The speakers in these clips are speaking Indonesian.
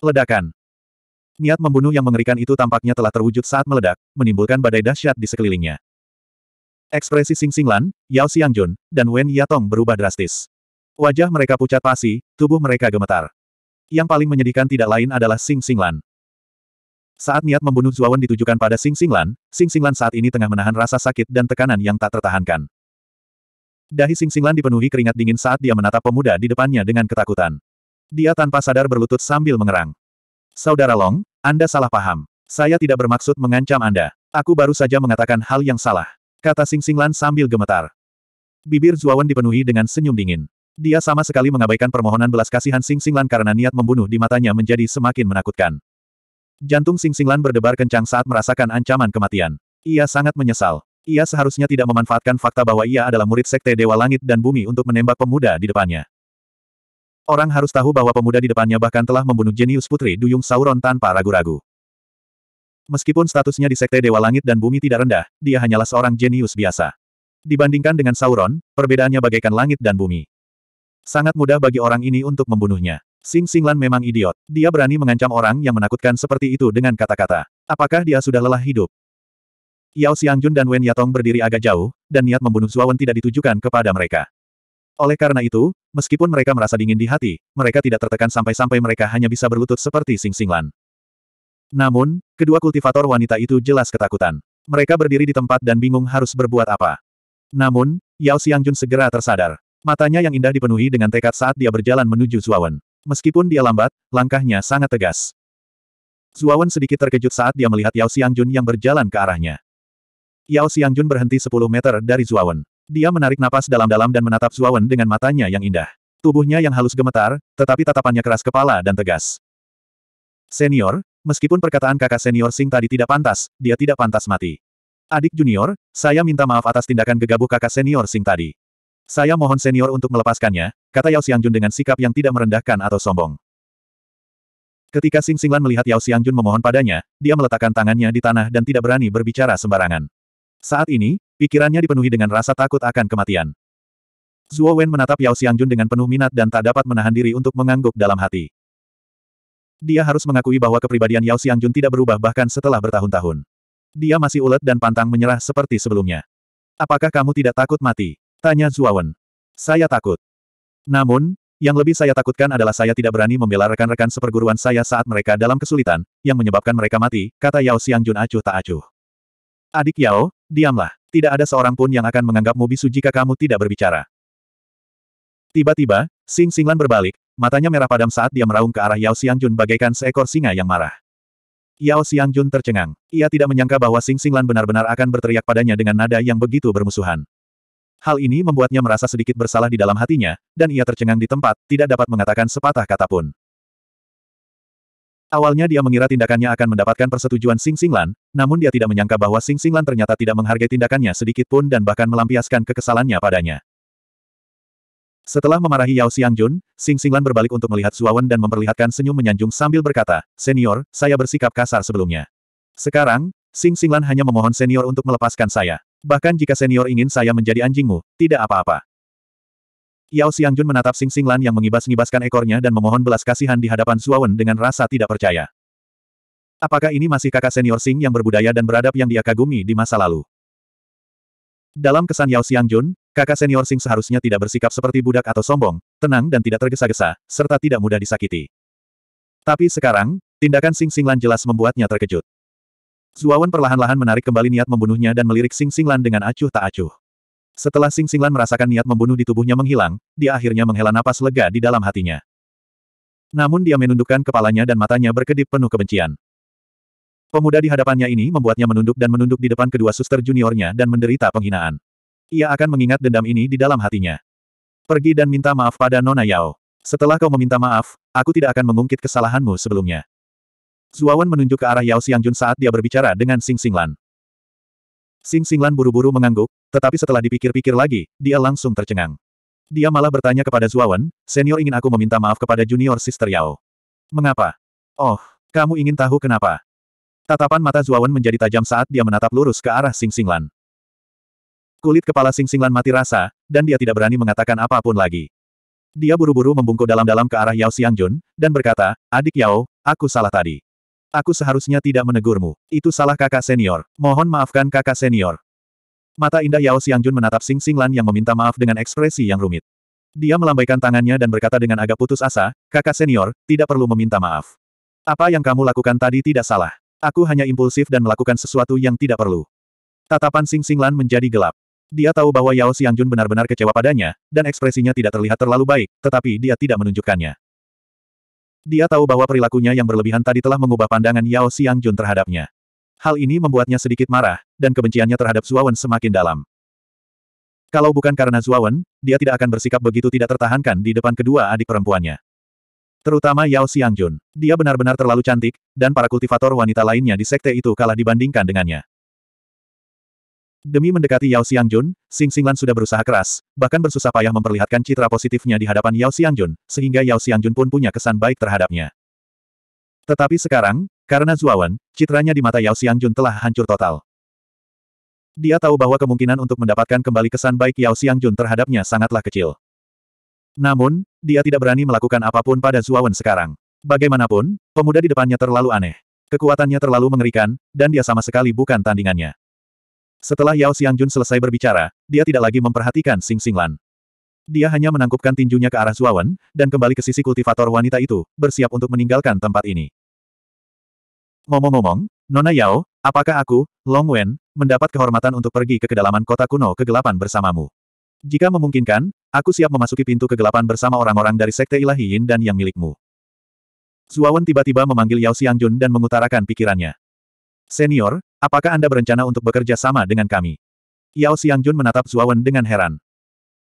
Ledakan. Niat membunuh yang mengerikan itu tampaknya telah terwujud saat meledak, menimbulkan badai dahsyat di sekelilingnya. Ekspresi Sing Sing Lan, Yao Xiangjun, dan Wen Yatong berubah drastis. Wajah mereka pucat pasi, tubuh mereka gemetar. Yang paling menyedihkan tidak lain adalah Sing Sing Lan. Saat niat membunuh Zuawan ditujukan pada Sing Sing Lan, Sing Sing Lan saat ini tengah menahan rasa sakit dan tekanan yang tak tertahankan. Dahi Sing Sing Lan dipenuhi keringat dingin saat dia menatap pemuda di depannya dengan ketakutan. Dia tanpa sadar berlutut sambil mengerang. Saudara Long, Anda salah paham. Saya tidak bermaksud mengancam Anda. Aku baru saja mengatakan hal yang salah. Kata Sing Sing Lan sambil gemetar. Bibir Zuawan dipenuhi dengan senyum dingin. Dia sama sekali mengabaikan permohonan belas kasihan Sing Sing Lan karena niat membunuh di matanya menjadi semakin menakutkan. Jantung Sing Sing Lan berdebar kencang saat merasakan ancaman kematian. Ia sangat menyesal. Ia seharusnya tidak memanfaatkan fakta bahwa ia adalah murid Sekte Dewa Langit dan Bumi untuk menembak pemuda di depannya. Orang harus tahu bahwa pemuda di depannya bahkan telah membunuh jenius putri Duyung Sauron tanpa ragu-ragu. Meskipun statusnya di Sekte Dewa Langit dan Bumi tidak rendah, dia hanyalah seorang jenius biasa. Dibandingkan dengan Sauron, perbedaannya bagaikan langit dan bumi. Sangat mudah bagi orang ini untuk membunuhnya. Sing Singlan memang idiot. Dia berani mengancam orang yang menakutkan seperti itu dengan kata-kata. Apakah dia sudah lelah hidup? Yao Xiangjun dan Wen Yatong berdiri agak jauh, dan niat membunuh Zuawan tidak ditujukan kepada mereka. Oleh karena itu, meskipun mereka merasa dingin di hati, mereka tidak tertekan sampai-sampai mereka hanya bisa berlutut seperti sing-singlan. Namun, kedua kultivator wanita itu jelas ketakutan. Mereka berdiri di tempat dan bingung harus berbuat apa. Namun, Yao Xiangjun segera tersadar. Matanya yang indah dipenuhi dengan tekad saat dia berjalan menuju Zuawan. Meskipun dia lambat, langkahnya sangat tegas. Zuawan sedikit terkejut saat dia melihat Yao Xiangjun yang berjalan ke arahnya. Yao Xiangjun berhenti 10 meter dari Zuawan. Dia menarik napas dalam-dalam dan menatap Zuawan dengan matanya yang indah. Tubuhnya yang halus gemetar, tetapi tatapannya keras kepala dan tegas. Senior, meskipun perkataan kakak senior Sing tadi tidak pantas, dia tidak pantas mati. Adik junior, saya minta maaf atas tindakan gegabah kakak senior Sing tadi. Saya mohon senior untuk melepaskannya, kata Yao Xiangjun dengan sikap yang tidak merendahkan atau sombong. Ketika Sing Singlan melihat Yao Xiangjun memohon padanya, dia meletakkan tangannya di tanah dan tidak berani berbicara sembarangan. Saat ini, Pikirannya dipenuhi dengan rasa takut akan kematian. Zuo Wen menatap Yao Xiangjun dengan penuh minat dan tak dapat menahan diri untuk mengangguk dalam hati. Dia harus mengakui bahwa kepribadian Yao Xiangjun tidak berubah bahkan setelah bertahun-tahun. Dia masih ulet dan pantang menyerah seperti sebelumnya. Apakah kamu tidak takut mati? Tanya Zuo Wen. Saya takut. Namun, yang lebih saya takutkan adalah saya tidak berani membela rekan-rekan seperguruan saya saat mereka dalam kesulitan, yang menyebabkan mereka mati, kata Yao Xiangjun acuh tak acuh. Adik Yao, diamlah. Tidak ada seorang pun yang akan menganggapmu bisu jika kamu tidak berbicara. Tiba-tiba, Sing Singlan berbalik, matanya merah padam saat dia meraung ke arah Yao Xiangjun bagaikan seekor singa yang marah. Yao Xiangjun tercengang. Ia tidak menyangka bahwa Sing Singlan benar-benar akan berteriak padanya dengan nada yang begitu bermusuhan. Hal ini membuatnya merasa sedikit bersalah di dalam hatinya, dan ia tercengang di tempat, tidak dapat mengatakan sepatah kata pun. Awalnya dia mengira tindakannya akan mendapatkan persetujuan Sing Sing Lan, namun dia tidak menyangka bahwa Sing Sing Lan ternyata tidak menghargai tindakannya sedikit pun dan bahkan melampiaskan kekesalannya padanya. Setelah memarahi Yao Jun, Sing Sing Lan berbalik untuk melihat Suawan dan memperlihatkan senyum menyanjung sambil berkata, Senior, saya bersikap kasar sebelumnya. Sekarang, Sing Sing Lan hanya memohon senior untuk melepaskan saya. Bahkan jika senior ingin saya menjadi anjingmu, tidak apa-apa. Yao Xiangjun menatap Sing Sing yang mengibas-ngibaskan ekornya dan memohon belas kasihan di hadapan Suawen dengan rasa tidak percaya. Apakah ini masih kakak senior Sing yang berbudaya dan beradab yang dia kagumi di masa lalu? Dalam kesan Yao Xiangjun, kakak senior Sing seharusnya tidak bersikap seperti budak atau sombong, tenang dan tidak tergesa-gesa, serta tidak mudah disakiti. Tapi sekarang, tindakan Sing Sing jelas membuatnya terkejut. Zuawan perlahan-lahan menarik kembali niat membunuhnya dan melirik Sing Sing dengan acuh tak acuh. Setelah Sing Singlan merasakan niat membunuh di tubuhnya menghilang, dia akhirnya menghela napas lega di dalam hatinya. Namun dia menundukkan kepalanya dan matanya berkedip penuh kebencian. Pemuda di hadapannya ini membuatnya menunduk dan menunduk di depan kedua suster juniornya dan menderita penghinaan. Ia akan mengingat dendam ini di dalam hatinya. Pergi dan minta maaf pada Nona Yao. Setelah kau meminta maaf, aku tidak akan mengungkit kesalahanmu sebelumnya. Zuawan menunjuk ke arah Yao Xiangjun saat dia berbicara dengan Sing Singlan. Sing Singlan buru-buru mengangguk, tetapi setelah dipikir-pikir lagi, dia langsung tercengang. Dia malah bertanya kepada Zuawan, senior ingin aku meminta maaf kepada junior sister Yao. Mengapa? Oh, kamu ingin tahu kenapa? Tatapan mata Zuawan menjadi tajam saat dia menatap lurus ke arah Sing Singlan. Kulit kepala Sing Singlan mati rasa, dan dia tidak berani mengatakan apapun lagi. Dia buru-buru membungkuk dalam-dalam ke arah Yao Xiangjun, dan berkata, Adik Yao, aku salah tadi. Aku seharusnya tidak menegurmu. Itu salah kakak senior. Mohon maafkan kakak senior. Mata indah Yao Xiangjun menatap Sing Singlan yang meminta maaf dengan ekspresi yang rumit. Dia melambaikan tangannya dan berkata dengan agak putus asa, kakak senior, tidak perlu meminta maaf. Apa yang kamu lakukan tadi tidak salah. Aku hanya impulsif dan melakukan sesuatu yang tidak perlu. Tatapan Sing Singlan menjadi gelap. Dia tahu bahwa Yao Xiangjun benar-benar kecewa padanya, dan ekspresinya tidak terlihat terlalu baik, tetapi dia tidak menunjukkannya. Dia tahu bahwa perilakunya yang berlebihan tadi telah mengubah pandangan Yao Xiangjun terhadapnya. Hal ini membuatnya sedikit marah, dan kebenciannya terhadap Zuawan semakin dalam. Kalau bukan karena Zuawan, dia tidak akan bersikap begitu tidak tertahankan di depan kedua adik perempuannya. Terutama Yao Xiangjun. Dia benar-benar terlalu cantik, dan para kultivator wanita lainnya di sekte itu kalah dibandingkan dengannya. Demi mendekati Yao Xiangjun, Sing Singlan sudah berusaha keras, bahkan bersusah payah memperlihatkan citra positifnya di hadapan Yao Xiangjun, sehingga Yao Xiangjun pun punya kesan baik terhadapnya. Tetapi sekarang, karena Zuawan, citranya di mata Yao Xiangjun telah hancur total. Dia tahu bahwa kemungkinan untuk mendapatkan kembali kesan baik Yao Xiangjun terhadapnya sangatlah kecil. Namun, dia tidak berani melakukan apapun pada Zuawan sekarang. Bagaimanapun, pemuda di depannya terlalu aneh. Kekuatannya terlalu mengerikan, dan dia sama sekali bukan tandingannya. Setelah Yao Xiangjun selesai berbicara, dia tidak lagi memperhatikan Sing Singlan. Dia hanya menangkupkan tinjunya ke arah Zuawan, dan kembali ke sisi kultivator wanita itu, bersiap untuk meninggalkan tempat ini. Ngomong-ngomong, Nona Yao, apakah aku, Long Wen, mendapat kehormatan untuk pergi ke kedalaman kota kuno kegelapan bersamamu? Jika memungkinkan, aku siap memasuki pintu kegelapan bersama orang-orang dari Sekte Ilahi Yin dan yang milikmu. Zuawan tiba-tiba memanggil Yao Xiangjun dan mengutarakan pikirannya. Senior, apakah Anda berencana untuk bekerja sama dengan kami? Yao Xiangjun menatap Zuawan dengan heran.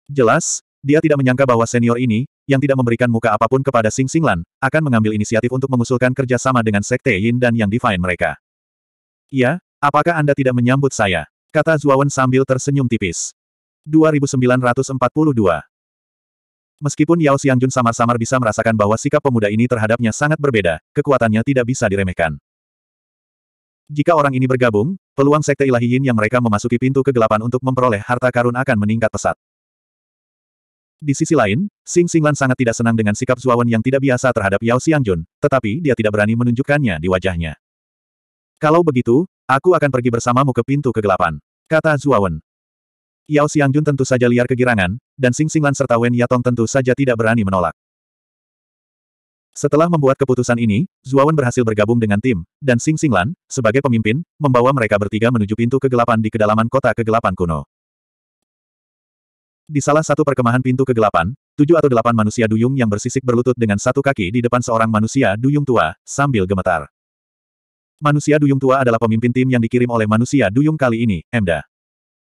Jelas, dia tidak menyangka bahwa senior ini, yang tidak memberikan muka apapun kepada Sing Singlan, akan mengambil inisiatif untuk mengusulkan kerjasama dengan Sekte Yin dan Yang Divine mereka. Iya, apakah Anda tidak menyambut saya? Kata Zuawan sambil tersenyum tipis. 2942 Meskipun Yao Xiangjun samar-samar bisa merasakan bahwa sikap pemuda ini terhadapnya sangat berbeda, kekuatannya tidak bisa diremehkan. Jika orang ini bergabung, peluang sekte ilahi Yin yang mereka memasuki pintu kegelapan untuk memperoleh harta karun akan meningkat pesat. Di sisi lain, Sing Singlan sangat tidak senang dengan sikap Zuawan yang tidak biasa terhadap Yao Xiangjun, tetapi dia tidak berani menunjukkannya di wajahnya. Kalau begitu, aku akan pergi bersamamu ke pintu kegelapan, kata Zuawan. Yao Xiangjun tentu saja liar kegirangan, dan Sing Singlan serta Wen Yatong tentu saja tidak berani menolak. Setelah membuat keputusan ini, Zuawan berhasil bergabung dengan tim, dan Sing Singlan, sebagai pemimpin, membawa mereka bertiga menuju pintu kegelapan di kedalaman kota kegelapan kuno. Di salah satu perkemahan pintu kegelapan, tujuh atau delapan manusia duyung yang bersisik berlutut dengan satu kaki di depan seorang manusia duyung tua, sambil gemetar. Manusia duyung tua adalah pemimpin tim yang dikirim oleh manusia duyung kali ini, Emda.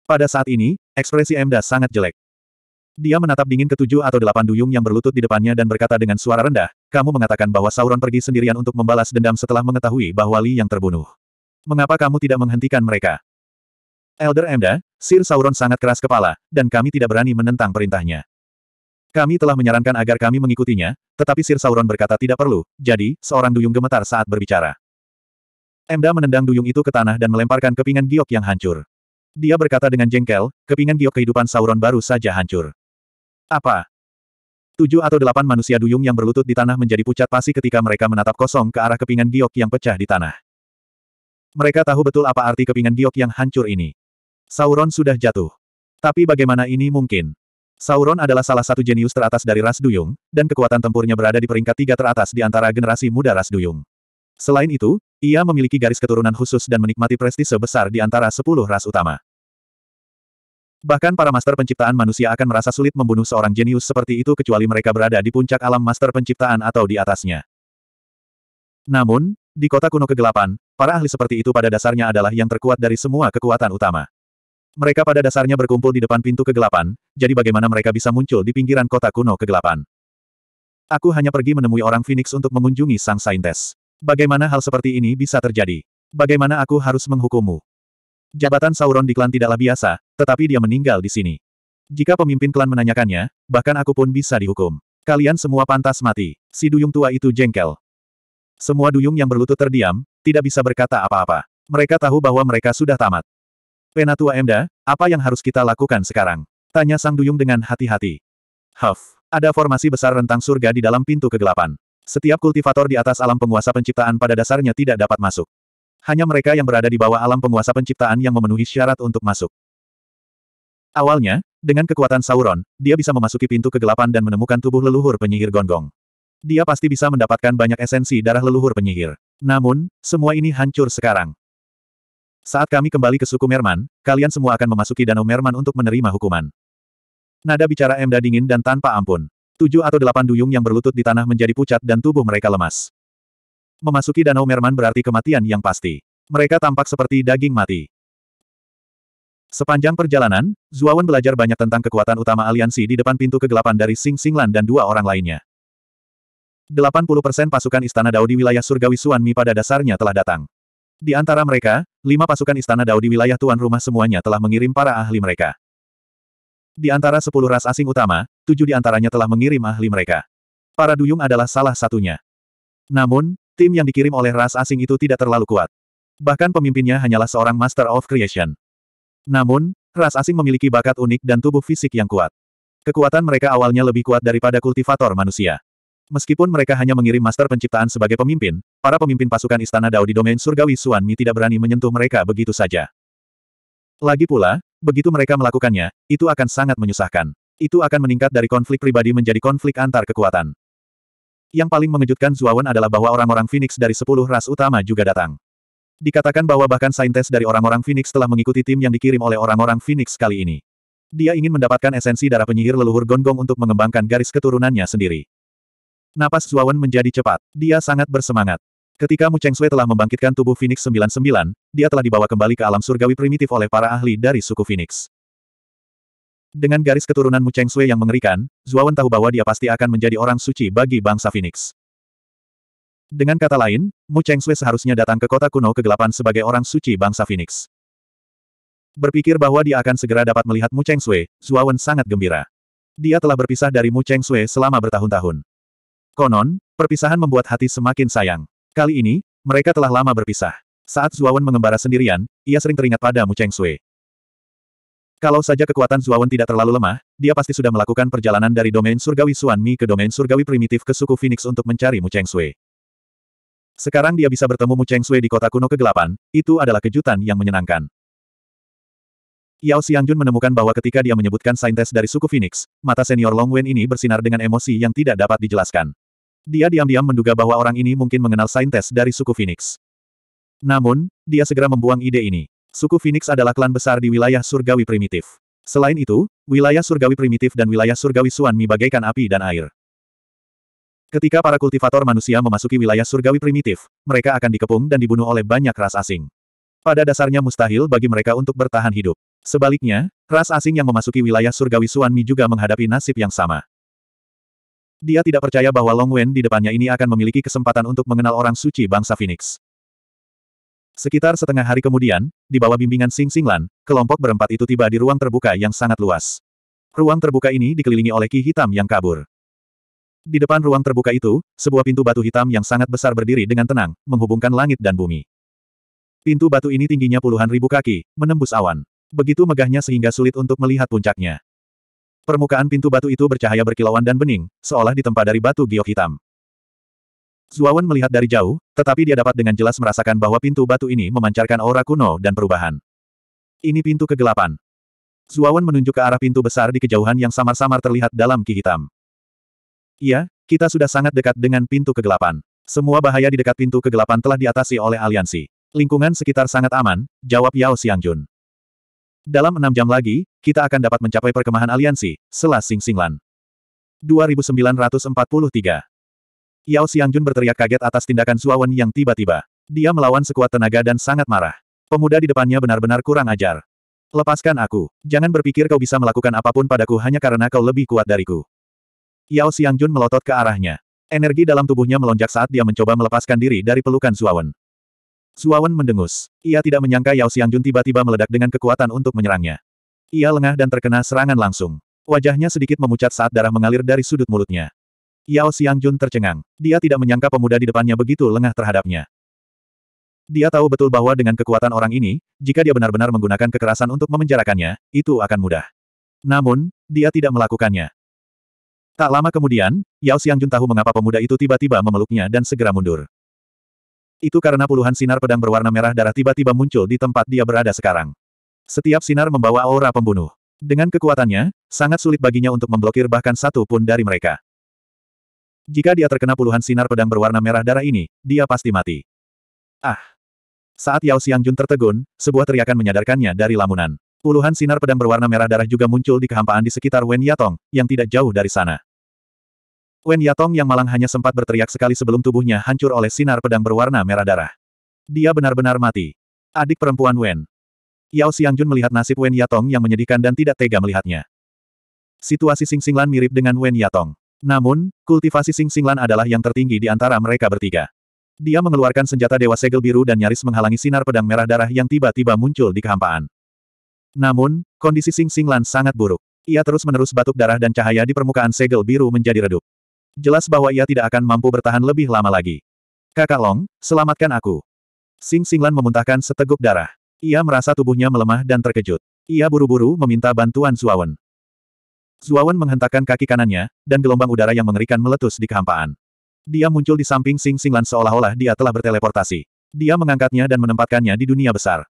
Pada saat ini, ekspresi Emda sangat jelek. Dia menatap dingin ketujuh atau delapan duyung yang berlutut di depannya dan berkata dengan suara rendah, kamu mengatakan bahwa Sauron pergi sendirian untuk membalas dendam setelah mengetahui bahwa Li yang terbunuh. Mengapa kamu tidak menghentikan mereka? Elder Emda, Sir Sauron sangat keras kepala, dan kami tidak berani menentang perintahnya. Kami telah menyarankan agar kami mengikutinya, tetapi Sir Sauron berkata tidak perlu, jadi, seorang duyung gemetar saat berbicara. Emda menendang duyung itu ke tanah dan melemparkan kepingan giok yang hancur. Dia berkata dengan jengkel, kepingan giok kehidupan Sauron baru saja hancur. Apa? Tujuh atau delapan manusia duyung yang berlutut di tanah menjadi pucat pasi ketika mereka menatap kosong ke arah kepingan giok yang pecah di tanah. Mereka tahu betul apa arti kepingan giok yang hancur ini. Sauron sudah jatuh. Tapi bagaimana ini mungkin? Sauron adalah salah satu jenius teratas dari ras Duyung, dan kekuatan tempurnya berada di peringkat tiga teratas di antara generasi muda ras Duyung. Selain itu, ia memiliki garis keturunan khusus dan menikmati prestise besar di antara sepuluh ras utama. Bahkan para master penciptaan manusia akan merasa sulit membunuh seorang jenius seperti itu kecuali mereka berada di puncak alam master penciptaan atau di atasnya. Namun, di kota kuno kegelapan, para ahli seperti itu pada dasarnya adalah yang terkuat dari semua kekuatan utama. Mereka pada dasarnya berkumpul di depan pintu kegelapan, jadi bagaimana mereka bisa muncul di pinggiran kota kuno kegelapan? Aku hanya pergi menemui orang Phoenix untuk mengunjungi sang saintes. Bagaimana hal seperti ini bisa terjadi? Bagaimana aku harus menghukummu? Jabatan Sauron di klan tidaklah biasa, tetapi dia meninggal di sini. Jika pemimpin klan menanyakannya, bahkan aku pun bisa dihukum. Kalian semua pantas mati. Si duyung tua itu jengkel. Semua duyung yang berlutut terdiam, tidak bisa berkata apa-apa. Mereka tahu bahwa mereka sudah tamat. Penatua Emda, apa yang harus kita lakukan sekarang? Tanya Sang Duyung dengan hati-hati. Huff, ada formasi besar rentang surga di dalam pintu kegelapan. Setiap kultivator di atas alam penguasa penciptaan pada dasarnya tidak dapat masuk. Hanya mereka yang berada di bawah alam penguasa penciptaan yang memenuhi syarat untuk masuk. Awalnya, dengan kekuatan Sauron, dia bisa memasuki pintu kegelapan dan menemukan tubuh leluhur penyihir gonggong. Dia pasti bisa mendapatkan banyak esensi darah leluhur penyihir. Namun, semua ini hancur sekarang. Saat kami kembali ke suku Merman, kalian semua akan memasuki Danau Merman untuk menerima hukuman. Nada bicara Emda dingin dan tanpa ampun. Tujuh atau delapan duyung yang berlutut di tanah menjadi pucat dan tubuh mereka lemas. Memasuki Danau Merman berarti kematian yang pasti. Mereka tampak seperti daging mati. Sepanjang perjalanan, Zuawan belajar banyak tentang kekuatan utama aliansi di depan pintu kegelapan dari Sing Singlan dan dua orang lainnya. 80% pasukan Istana Dao di wilayah Surgawi Suanmi pada dasarnya telah datang. Di antara mereka, lima pasukan istana Dao di wilayah tuan rumah semuanya telah mengirim para ahli mereka. Di antara sepuluh ras asing utama, tujuh di antaranya telah mengirim ahli mereka. Para duyung adalah salah satunya. Namun, tim yang dikirim oleh ras asing itu tidak terlalu kuat. Bahkan pemimpinnya hanyalah seorang Master of Creation. Namun, ras asing memiliki bakat unik dan tubuh fisik yang kuat. Kekuatan mereka awalnya lebih kuat daripada kultivator manusia. Meskipun mereka hanya mengirim master penciptaan sebagai pemimpin, para pemimpin pasukan Istana Dao di domain surgawi Mi tidak berani menyentuh mereka begitu saja. Lagi pula, begitu mereka melakukannya, itu akan sangat menyusahkan. Itu akan meningkat dari konflik pribadi menjadi konflik antar kekuatan. Yang paling mengejutkan Zuawan adalah bahwa orang-orang Phoenix dari sepuluh ras utama juga datang. Dikatakan bahwa bahkan saintes dari orang-orang Phoenix telah mengikuti tim yang dikirim oleh orang-orang Phoenix kali ini. Dia ingin mendapatkan esensi darah penyihir leluhur Gonggong untuk mengembangkan garis keturunannya sendiri. Napas Zuawan menjadi cepat. Dia sangat bersemangat. Ketika Mu Cheng Sui telah membangkitkan tubuh Phoenix 99, dia telah dibawa kembali ke alam surgawi primitif oleh para ahli dari suku Phoenix. Dengan garis keturunan Mu Cheng Sui yang mengerikan, Zuawan tahu bahwa dia pasti akan menjadi orang suci bagi bangsa Phoenix. Dengan kata lain, Mu Cheng Sui seharusnya datang ke kota kuno kegelapan sebagai orang suci bangsa Phoenix. Berpikir bahwa dia akan segera dapat melihat Mu Cheng Sui, Zuawan sangat gembira. Dia telah berpisah dari Mu Cheng Sui selama bertahun-tahun. Konon, perpisahan membuat hati semakin sayang. Kali ini, mereka telah lama berpisah. Saat Zuawan mengembara sendirian, ia sering teringat pada Mu Cheng Sui. Kalau saja kekuatan Zuawan tidak terlalu lemah, dia pasti sudah melakukan perjalanan dari domain surgawi Suan Mi ke domain surgawi primitif ke suku Phoenix untuk mencari Mu Cheng Sui. Sekarang dia bisa bertemu Mu Cheng Sui di kota kuno kegelapan, itu adalah kejutan yang menyenangkan. Yao Xiangjun menemukan bahwa ketika dia menyebutkan saintes dari suku Phoenix, mata senior Long Wen ini bersinar dengan emosi yang tidak dapat dijelaskan. Dia diam-diam menduga bahwa orang ini mungkin mengenal saintes dari suku Phoenix. Namun, dia segera membuang ide ini. Suku Phoenix adalah klan besar di wilayah surgawi primitif. Selain itu, wilayah surgawi primitif dan wilayah surgawi Suanmi bagaikan api dan air. Ketika para kultivator manusia memasuki wilayah surgawi primitif, mereka akan dikepung dan dibunuh oleh banyak ras asing. Pada dasarnya mustahil bagi mereka untuk bertahan hidup. Sebaliknya, ras asing yang memasuki wilayah surgawi Suanmi juga menghadapi nasib yang sama. Dia tidak percaya bahwa Long Wen di depannya ini akan memiliki kesempatan untuk mengenal orang suci bangsa Phoenix. Sekitar setengah hari kemudian, di bawah bimbingan Sing Singlan, kelompok berempat itu tiba di ruang terbuka yang sangat luas. Ruang terbuka ini dikelilingi oleh ki hitam yang kabur. Di depan ruang terbuka itu, sebuah pintu batu hitam yang sangat besar berdiri dengan tenang, menghubungkan langit dan bumi. Pintu batu ini tingginya puluhan ribu kaki, menembus awan. Begitu megahnya sehingga sulit untuk melihat puncaknya. Permukaan pintu batu itu bercahaya berkilauan dan bening, seolah ditempa dari batu giok hitam. Zuawan melihat dari jauh, tetapi dia dapat dengan jelas merasakan bahwa pintu batu ini memancarkan aura kuno dan perubahan. Ini pintu kegelapan. Zuawan menunjuk ke arah pintu besar di kejauhan yang samar-samar terlihat dalam ki hitam. Iya, kita sudah sangat dekat dengan pintu kegelapan. Semua bahaya di dekat pintu kegelapan telah diatasi oleh aliansi. Lingkungan sekitar sangat aman, jawab Yao Xiangjun. Dalam enam jam lagi, kita akan dapat mencapai perkemahan aliansi, Selas Sing Singlan. 2943 Yao Xiangjun berteriak kaget atas tindakan Suawan yang tiba-tiba. Dia melawan sekuat tenaga dan sangat marah. Pemuda di depannya benar-benar kurang ajar. Lepaskan aku. Jangan berpikir kau bisa melakukan apapun padaku hanya karena kau lebih kuat dariku. Yao Xiangjun melotot ke arahnya. Energi dalam tubuhnya melonjak saat dia mencoba melepaskan diri dari pelukan Suawan. Suawan mendengus. Ia tidak menyangka Yao Xiangjun tiba-tiba meledak dengan kekuatan untuk menyerangnya. Ia lengah dan terkena serangan langsung. Wajahnya sedikit memucat saat darah mengalir dari sudut mulutnya. Yao Xiangjun tercengang. Dia tidak menyangka pemuda di depannya begitu lengah terhadapnya. Dia tahu betul bahwa dengan kekuatan orang ini, jika dia benar-benar menggunakan kekerasan untuk memenjarakannya, itu akan mudah. Namun, dia tidak melakukannya. Tak lama kemudian, Yao Xiangjun tahu mengapa pemuda itu tiba-tiba memeluknya dan segera mundur. Itu karena puluhan sinar pedang berwarna merah darah tiba-tiba muncul di tempat dia berada sekarang. Setiap sinar membawa aura pembunuh. Dengan kekuatannya, sangat sulit baginya untuk memblokir bahkan satu pun dari mereka. Jika dia terkena puluhan sinar pedang berwarna merah darah ini, dia pasti mati. Ah! Saat Yao Xiangjun tertegun, sebuah teriakan menyadarkannya dari lamunan. Puluhan sinar pedang berwarna merah darah juga muncul di kehampaan di sekitar Wen Yatong, yang tidak jauh dari sana. Wen Yatong yang malang hanya sempat berteriak sekali sebelum tubuhnya hancur oleh sinar pedang berwarna merah darah. Dia benar-benar mati. Adik perempuan Wen. Yao Xiangjun melihat nasib Wen Yatong yang menyedihkan dan tidak tega melihatnya. Situasi Sing Singlan mirip dengan Wen Yatong. Namun, kultivasi Sing Singlan adalah yang tertinggi di antara mereka bertiga. Dia mengeluarkan senjata Dewa Segel Biru dan nyaris menghalangi sinar pedang merah darah yang tiba-tiba muncul di kehampaan. Namun, kondisi Sing Singlan sangat buruk. Ia terus-menerus batuk darah dan cahaya di permukaan segel biru menjadi redup jelas bahwa ia tidak akan mampu bertahan lebih lama lagi. Kakak Long, selamatkan aku. Sing Singlan memuntahkan seteguk darah. Ia merasa tubuhnya melemah dan terkejut. Ia buru-buru meminta bantuan Zuawan. Zuawan menghentakkan kaki kanannya, dan gelombang udara yang mengerikan meletus di kehampaan. Dia muncul di samping Sing Singlan seolah-olah dia telah berteleportasi. Dia mengangkatnya dan menempatkannya di dunia besar.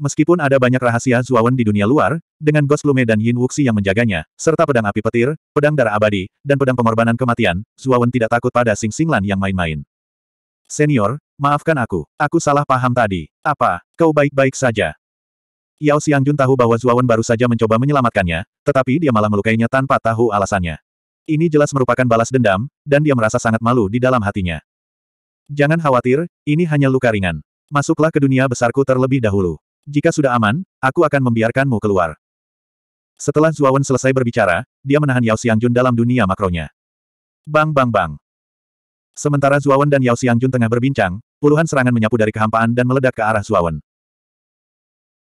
Meskipun ada banyak rahasia Zuawan di dunia luar, dengan Ghost Lume dan Yin Wuxi yang menjaganya, serta pedang api petir, pedang darah abadi, dan pedang pengorbanan kematian, Zuawan tidak takut pada Sing Singlan yang main-main. Senior, maafkan aku, aku salah paham tadi. Apa, kau baik-baik saja? Yao Xiangjun tahu bahwa Zuawan baru saja mencoba menyelamatkannya, tetapi dia malah melukainya tanpa tahu alasannya. Ini jelas merupakan balas dendam, dan dia merasa sangat malu di dalam hatinya. Jangan khawatir, ini hanya luka ringan. Masuklah ke dunia besarku terlebih dahulu. Jika sudah aman, aku akan membiarkanmu keluar. Setelah Zuawan selesai berbicara, dia menahan Yao Xiangjun dalam dunia makronya. Bang bang bang. Sementara Zuawan dan Yao Xiangjun tengah berbincang, puluhan serangan menyapu dari kehampaan dan meledak ke arah Zuawan.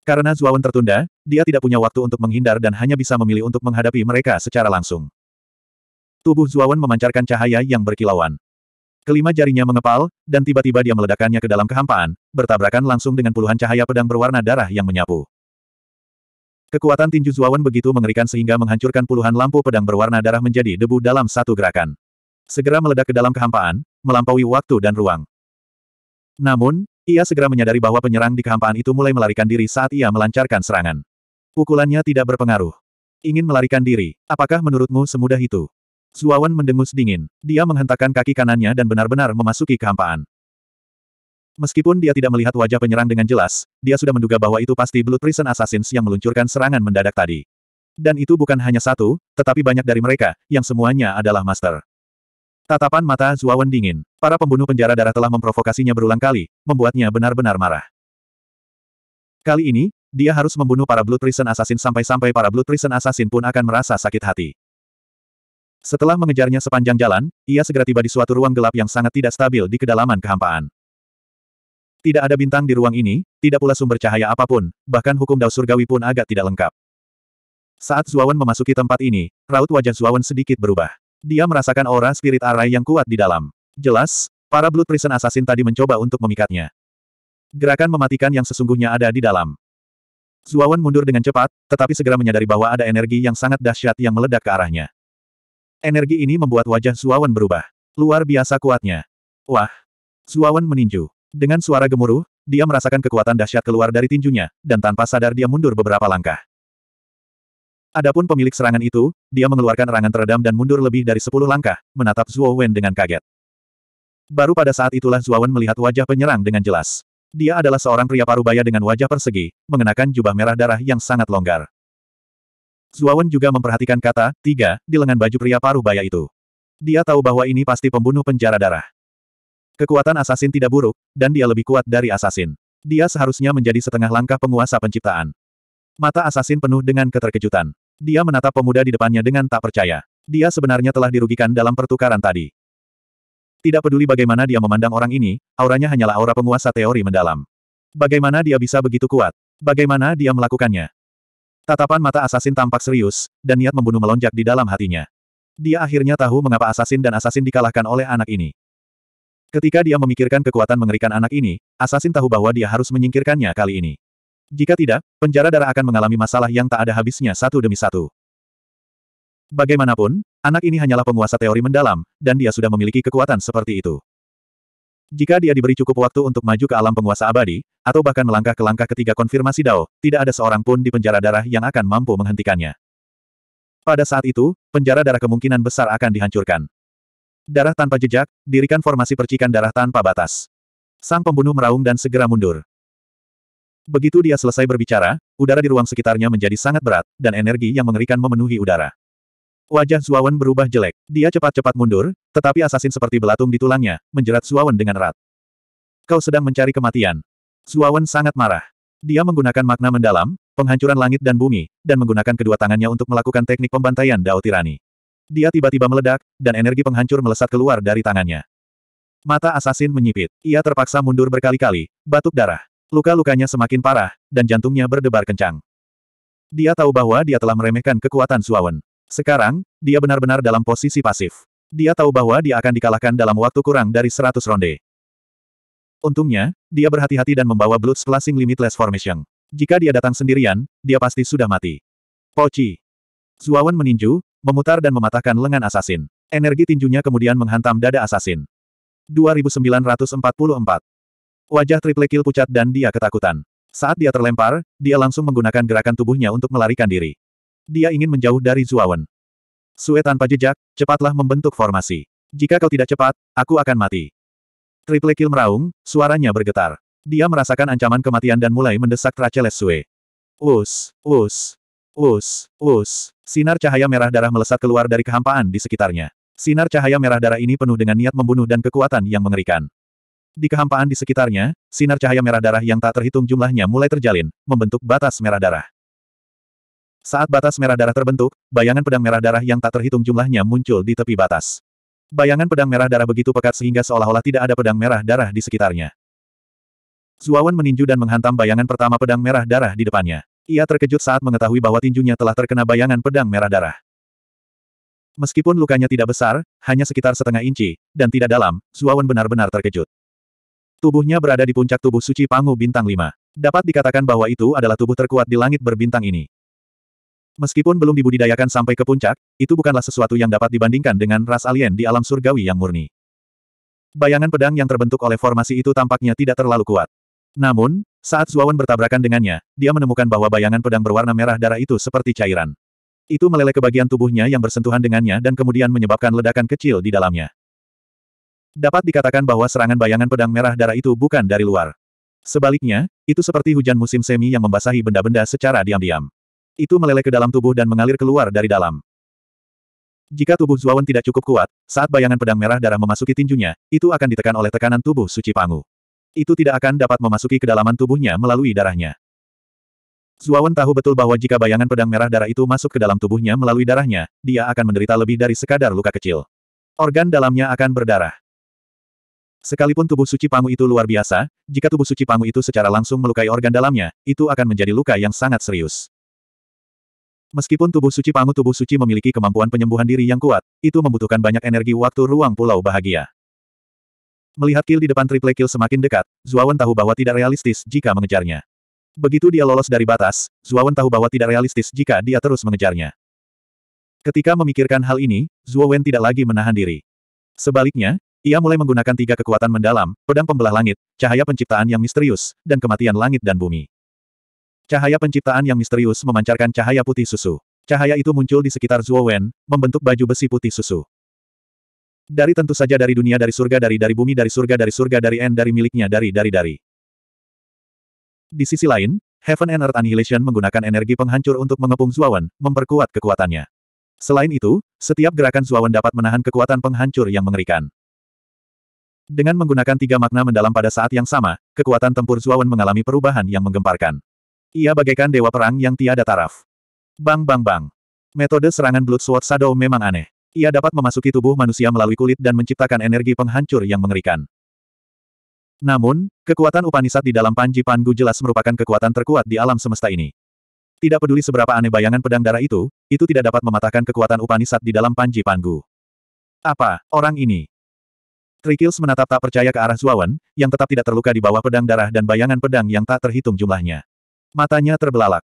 Karena Zuawan tertunda, dia tidak punya waktu untuk menghindar dan hanya bisa memilih untuk menghadapi mereka secara langsung. Tubuh Zuawan memancarkan cahaya yang berkilauan. Kelima jarinya mengepal, dan tiba-tiba dia meledakkannya ke dalam kehampaan, bertabrakan langsung dengan puluhan cahaya pedang berwarna darah yang menyapu. Kekuatan tinju Zuawan begitu mengerikan sehingga menghancurkan puluhan lampu pedang berwarna darah menjadi debu dalam satu gerakan. Segera meledak ke dalam kehampaan, melampaui waktu dan ruang. Namun, ia segera menyadari bahwa penyerang di kehampaan itu mulai melarikan diri saat ia melancarkan serangan. Pukulannya tidak berpengaruh. Ingin melarikan diri, apakah menurutmu semudah itu? Suawan mendengus dingin. Dia menghentakkan kaki kanannya dan benar-benar memasuki kehampaan. Meskipun dia tidak melihat wajah penyerang dengan jelas, dia sudah menduga bahwa itu pasti Blood Prison Assassins yang meluncurkan serangan mendadak tadi. Dan itu bukan hanya satu, tetapi banyak dari mereka, yang semuanya adalah master. Tatapan mata Zuawan dingin. Para pembunuh penjara darah telah memprovokasinya berulang kali, membuatnya benar-benar marah. Kali ini, dia harus membunuh para Blood Prison Assassin sampai-sampai para Blood Prison Assassin pun akan merasa sakit hati. Setelah mengejarnya sepanjang jalan, ia segera tiba di suatu ruang gelap yang sangat tidak stabil di kedalaman kehampaan. Tidak ada bintang di ruang ini, tidak pula sumber cahaya apapun, bahkan hukum dao surgawi pun agak tidak lengkap. Saat Zuawan memasuki tempat ini, raut wajah Zuawan sedikit berubah. Dia merasakan aura spirit arai yang kuat di dalam. Jelas, para Blood Prison Assassin tadi mencoba untuk memikatnya. Gerakan mematikan yang sesungguhnya ada di dalam. Zuawan mundur dengan cepat, tetapi segera menyadari bahwa ada energi yang sangat dahsyat yang meledak ke arahnya. Energi ini membuat wajah Zuawan berubah. Luar biasa kuatnya. Wah! Zuawan meninju. Dengan suara gemuruh, dia merasakan kekuatan dahsyat keluar dari tinjunya, dan tanpa sadar dia mundur beberapa langkah. Adapun pemilik serangan itu, dia mengeluarkan erangan teredam dan mundur lebih dari sepuluh langkah, menatap Zuo Wen dengan kaget. Baru pada saat itulah Zuo Wen melihat wajah penyerang dengan jelas. Dia adalah seorang pria parubaya dengan wajah persegi, mengenakan jubah merah darah yang sangat longgar. Zuawan juga memperhatikan kata, tiga, di lengan baju pria paruh baya itu. Dia tahu bahwa ini pasti pembunuh penjara darah. Kekuatan asasin tidak buruk, dan dia lebih kuat dari asasin. Dia seharusnya menjadi setengah langkah penguasa penciptaan. Mata asasin penuh dengan keterkejutan. Dia menatap pemuda di depannya dengan tak percaya. Dia sebenarnya telah dirugikan dalam pertukaran tadi. Tidak peduli bagaimana dia memandang orang ini, auranya hanyalah aura penguasa teori mendalam. Bagaimana dia bisa begitu kuat? Bagaimana dia melakukannya? Tatapan mata asasin tampak serius, dan niat membunuh melonjak di dalam hatinya. Dia akhirnya tahu mengapa asasin dan asasin dikalahkan oleh anak ini. Ketika dia memikirkan kekuatan mengerikan anak ini, asasin tahu bahwa dia harus menyingkirkannya kali ini. Jika tidak, penjara darah akan mengalami masalah yang tak ada habisnya satu demi satu. Bagaimanapun, anak ini hanyalah penguasa teori mendalam, dan dia sudah memiliki kekuatan seperti itu. Jika dia diberi cukup waktu untuk maju ke alam penguasa abadi, atau bahkan melangkah ke langkah ketiga konfirmasi Dao, tidak ada seorang pun di penjara darah yang akan mampu menghentikannya. Pada saat itu, penjara darah kemungkinan besar akan dihancurkan. Darah tanpa jejak, dirikan formasi percikan darah tanpa batas. Sang pembunuh meraung dan segera mundur. Begitu dia selesai berbicara, udara di ruang sekitarnya menjadi sangat berat, dan energi yang mengerikan memenuhi udara. Wajah Zuawan berubah jelek. Dia cepat-cepat mundur, tetapi asasin seperti belatung di tulangnya, menjerat Zuawan dengan erat. Kau sedang mencari kematian. Zuawan sangat marah. Dia menggunakan makna mendalam, penghancuran langit dan bumi, dan menggunakan kedua tangannya untuk melakukan teknik pembantaian Dao Tirani. Dia tiba-tiba meledak, dan energi penghancur melesat keluar dari tangannya. Mata asasin menyipit. Ia terpaksa mundur berkali-kali, batuk darah. Luka-lukanya semakin parah, dan jantungnya berdebar kencang. Dia tahu bahwa dia telah meremehkan kekuatan Suawen. Sekarang, dia benar-benar dalam posisi pasif. Dia tahu bahwa dia akan dikalahkan dalam waktu kurang dari 100 ronde. Untungnya, dia berhati-hati dan membawa Blood Splashing Limitless Formation. Jika dia datang sendirian, dia pasti sudah mati. Pochi, Zuawan meninju, memutar dan mematahkan lengan asasin. Energi tinjunya kemudian menghantam dada asasin. 2944. Wajah triple kill pucat dan dia ketakutan. Saat dia terlempar, dia langsung menggunakan gerakan tubuhnya untuk melarikan diri. Dia ingin menjauh dari Zuawan. Sue tanpa jejak, cepatlah membentuk formasi. Jika kau tidak cepat, aku akan mati. Triple kill meraung, suaranya bergetar. Dia merasakan ancaman kematian dan mulai mendesak Racheles Sue. Us, us, us, us. Sinar cahaya merah darah melesat keluar dari kehampaan di sekitarnya. Sinar cahaya merah darah ini penuh dengan niat membunuh dan kekuatan yang mengerikan. Di kehampaan di sekitarnya, sinar cahaya merah darah yang tak terhitung jumlahnya mulai terjalin, membentuk batas merah darah. Saat batas merah darah terbentuk, bayangan pedang merah darah yang tak terhitung jumlahnya muncul di tepi batas. Bayangan pedang merah darah begitu pekat sehingga seolah-olah tidak ada pedang merah darah di sekitarnya. Zuawan meninju dan menghantam bayangan pertama pedang merah darah di depannya. Ia terkejut saat mengetahui bahwa tinjunya telah terkena bayangan pedang merah darah. Meskipun lukanya tidak besar, hanya sekitar setengah inci, dan tidak dalam, Zuawan benar-benar terkejut. Tubuhnya berada di puncak tubuh suci Pangu Bintang 5. Dapat dikatakan bahwa itu adalah tubuh terkuat di langit berbintang ini. Meskipun belum dibudidayakan sampai ke puncak, itu bukanlah sesuatu yang dapat dibandingkan dengan ras alien di alam surgawi yang murni. Bayangan pedang yang terbentuk oleh formasi itu tampaknya tidak terlalu kuat. Namun, saat Zuawan bertabrakan dengannya, dia menemukan bahwa bayangan pedang berwarna merah darah itu seperti cairan. Itu meleleh ke bagian tubuhnya yang bersentuhan dengannya dan kemudian menyebabkan ledakan kecil di dalamnya. Dapat dikatakan bahwa serangan bayangan pedang merah darah itu bukan dari luar. Sebaliknya, itu seperti hujan musim semi yang membasahi benda-benda secara diam-diam. Itu meleleh ke dalam tubuh dan mengalir keluar dari dalam. Jika tubuh Zuawan tidak cukup kuat, saat bayangan pedang merah darah memasuki tinjunya, itu akan ditekan oleh tekanan tubuh suci Pangu. Itu tidak akan dapat memasuki kedalaman tubuhnya melalui darahnya. Zuawan tahu betul bahwa jika bayangan pedang merah darah itu masuk ke dalam tubuhnya melalui darahnya, dia akan menderita lebih dari sekadar luka kecil. Organ dalamnya akan berdarah. Sekalipun tubuh suci Pangu itu luar biasa, jika tubuh suci Pangu itu secara langsung melukai organ dalamnya, itu akan menjadi luka yang sangat serius. Meskipun tubuh suci Pangu tubuh suci memiliki kemampuan penyembuhan diri yang kuat, itu membutuhkan banyak energi waktu ruang pulau bahagia. Melihat kill di depan triple kill semakin dekat, Zuawan tahu bahwa tidak realistis jika mengejarnya. Begitu dia lolos dari batas, Zuawan tahu bahwa tidak realistis jika dia terus mengejarnya. Ketika memikirkan hal ini, Zuawan tidak lagi menahan diri. Sebaliknya, ia mulai menggunakan tiga kekuatan mendalam, pedang pembelah langit, cahaya penciptaan yang misterius, dan kematian langit dan bumi. Cahaya penciptaan yang misterius memancarkan cahaya putih susu. Cahaya itu muncul di sekitar Zuo Wen, membentuk baju besi putih susu. Dari tentu saja dari dunia dari surga dari dari bumi dari surga dari surga dari N dari miliknya dari dari dari. Di sisi lain, Heaven and Earth Annihilation menggunakan energi penghancur untuk mengepung Zuawan, memperkuat kekuatannya. Selain itu, setiap gerakan Zuawan dapat menahan kekuatan penghancur yang mengerikan. Dengan menggunakan tiga makna mendalam pada saat yang sama, kekuatan tempur Zuawan mengalami perubahan yang menggemparkan. Ia bagaikan dewa perang yang tiada taraf. Bang bang bang. Metode serangan Blood Sword Shadow memang aneh. Ia dapat memasuki tubuh manusia melalui kulit dan menciptakan energi penghancur yang mengerikan. Namun, kekuatan Upanisat di dalam Panji Pangu jelas merupakan kekuatan terkuat di alam semesta ini. Tidak peduli seberapa aneh bayangan pedang darah itu, itu tidak dapat mematahkan kekuatan Upanisat di dalam Panji Pangu. Apa, orang ini? Trikils menatap tak percaya ke arah Zuawan, yang tetap tidak terluka di bawah pedang darah dan bayangan pedang yang tak terhitung jumlahnya. Matanya terbelalak.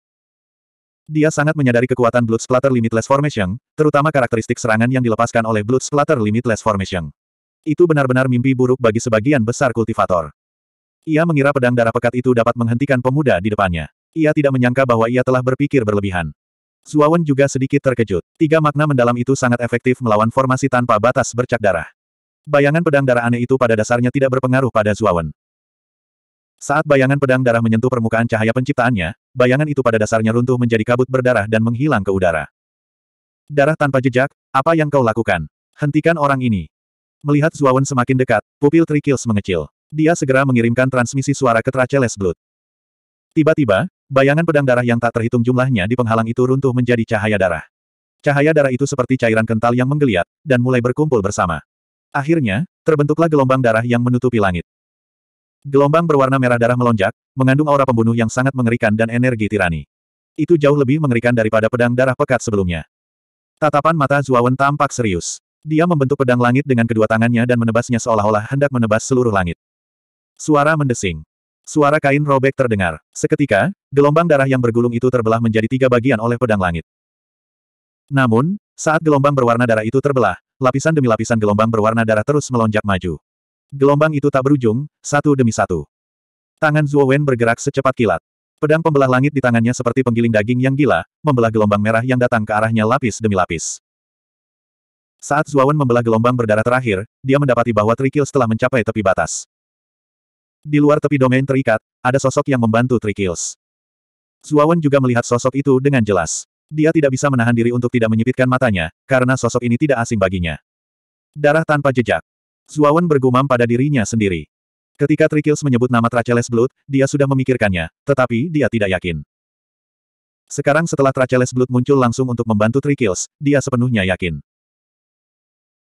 Dia sangat menyadari kekuatan Blood Splatter Limitless Formation, terutama karakteristik serangan yang dilepaskan oleh Blood Splatter Limitless Formation. Itu benar-benar mimpi buruk bagi sebagian besar kultivator. Ia mengira pedang darah pekat itu dapat menghentikan pemuda di depannya. Ia tidak menyangka bahwa ia telah berpikir berlebihan. Zuawan juga sedikit terkejut. Tiga makna mendalam itu sangat efektif melawan formasi tanpa batas bercak darah. Bayangan pedang darah aneh itu pada dasarnya tidak berpengaruh pada Zuawan. Saat bayangan pedang darah menyentuh permukaan cahaya penciptaannya, bayangan itu pada dasarnya runtuh menjadi kabut berdarah dan menghilang ke udara. Darah tanpa jejak, apa yang kau lakukan? Hentikan orang ini. Melihat Zuawan semakin dekat, pupil Trikils mengecil. Dia segera mengirimkan transmisi suara ke Traceles Blood. Tiba-tiba, bayangan pedang darah yang tak terhitung jumlahnya di penghalang itu runtuh menjadi cahaya darah. Cahaya darah itu seperti cairan kental yang menggeliat, dan mulai berkumpul bersama. Akhirnya, terbentuklah gelombang darah yang menutupi langit. Gelombang berwarna merah darah melonjak, mengandung aura pembunuh yang sangat mengerikan dan energi tirani. Itu jauh lebih mengerikan daripada pedang darah pekat sebelumnya. Tatapan mata Zuawan tampak serius. Dia membentuk pedang langit dengan kedua tangannya dan menebasnya seolah-olah hendak menebas seluruh langit. Suara mendesing. Suara kain robek terdengar. Seketika, gelombang darah yang bergulung itu terbelah menjadi tiga bagian oleh pedang langit. Namun, saat gelombang berwarna darah itu terbelah, lapisan demi lapisan gelombang berwarna darah terus melonjak maju. Gelombang itu tak berujung, satu demi satu. Tangan Zuo Wen bergerak secepat kilat. Pedang pembelah langit di tangannya seperti penggiling daging yang gila, membelah gelombang merah yang datang ke arahnya lapis demi lapis. Saat Zuo Wen membelah gelombang berdarah terakhir, dia mendapati bahwa Trikil setelah mencapai tepi batas. Di luar tepi domain terikat, ada sosok yang membantu Trikils. Zuawan juga melihat sosok itu dengan jelas. Dia tidak bisa menahan diri untuk tidak menyipitkan matanya, karena sosok ini tidak asing baginya. Darah tanpa jejak. Zuawan bergumam pada dirinya sendiri. Ketika Trikils menyebut nama Tracheles Blood, dia sudah memikirkannya, tetapi dia tidak yakin. Sekarang setelah Tracheles Blood muncul langsung untuk membantu Trikils, dia sepenuhnya yakin.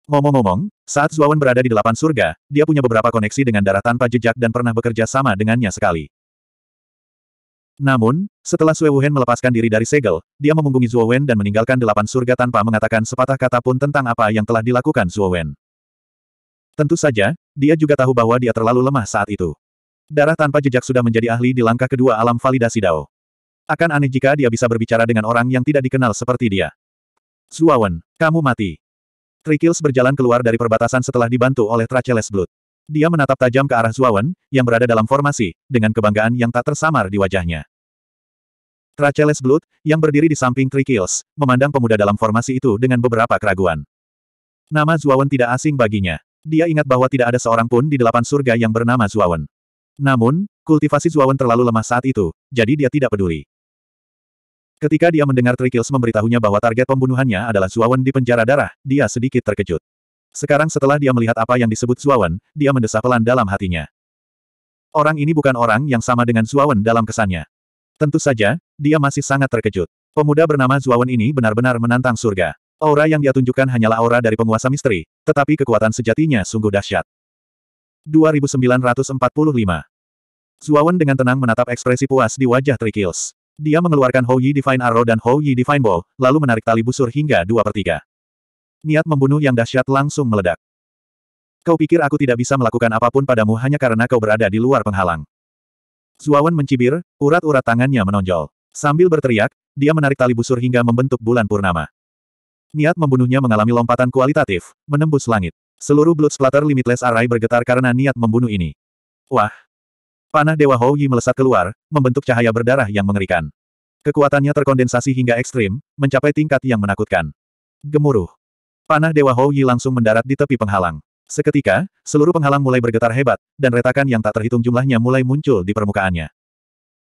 Ngomong-ngomong, saat Zuawan berada di delapan surga, dia punya beberapa koneksi dengan darah tanpa jejak dan pernah bekerja sama dengannya sekali. Namun, setelah Suewuhen melepaskan diri dari segel, dia memunggungi Wen dan meninggalkan delapan surga tanpa mengatakan sepatah kata pun tentang apa yang telah dilakukan Wen. Tentu saja, dia juga tahu bahwa dia terlalu lemah saat itu. Darah tanpa jejak sudah menjadi ahli di langkah kedua alam validasi Dao. Akan aneh jika dia bisa berbicara dengan orang yang tidak dikenal seperti dia. Zuawan, kamu mati. Trikils berjalan keluar dari perbatasan setelah dibantu oleh Traceles Blood. Dia menatap tajam ke arah Zuawan, yang berada dalam formasi, dengan kebanggaan yang tak tersamar di wajahnya. Traceles Blood, yang berdiri di samping Trikils, memandang pemuda dalam formasi itu dengan beberapa keraguan. Nama Zuawan tidak asing baginya. Dia ingat bahwa tidak ada seorang pun di delapan surga yang bernama Zuawan. Namun, kultivasi Zuawan terlalu lemah saat itu, jadi dia tidak peduli. Ketika dia mendengar Trikils memberitahunya bahwa target pembunuhannya adalah Zuawan di penjara darah, dia sedikit terkejut. Sekarang setelah dia melihat apa yang disebut Zuawan, dia mendesah pelan dalam hatinya. Orang ini bukan orang yang sama dengan Zuawan dalam kesannya. Tentu saja, dia masih sangat terkejut. Pemuda bernama Zuawan ini benar-benar menantang surga. Aura yang dia tunjukkan hanyalah aura dari penguasa misteri, tetapi kekuatan sejatinya sungguh dahsyat. 2945 Zuawan dengan tenang menatap ekspresi puas di wajah Trikils. Dia mengeluarkan Hou Yi Divine Arrow dan Hou Yi Divine Bow, lalu menarik tali busur hingga dua per tiga. Niat membunuh yang dahsyat langsung meledak. Kau pikir aku tidak bisa melakukan apapun padamu hanya karena kau berada di luar penghalang. Zuawan mencibir, urat-urat tangannya menonjol. Sambil berteriak, dia menarik tali busur hingga membentuk bulan purnama. Niat membunuhnya mengalami lompatan kualitatif, menembus langit. Seluruh Blood Splatter Limitless Array bergetar karena niat membunuh ini. Wah! Panah Dewa Hou Yi melesat keluar, membentuk cahaya berdarah yang mengerikan. Kekuatannya terkondensasi hingga ekstrim, mencapai tingkat yang menakutkan. Gemuruh. Panah Dewa Hou Yi langsung mendarat di tepi penghalang. Seketika, seluruh penghalang mulai bergetar hebat, dan retakan yang tak terhitung jumlahnya mulai muncul di permukaannya.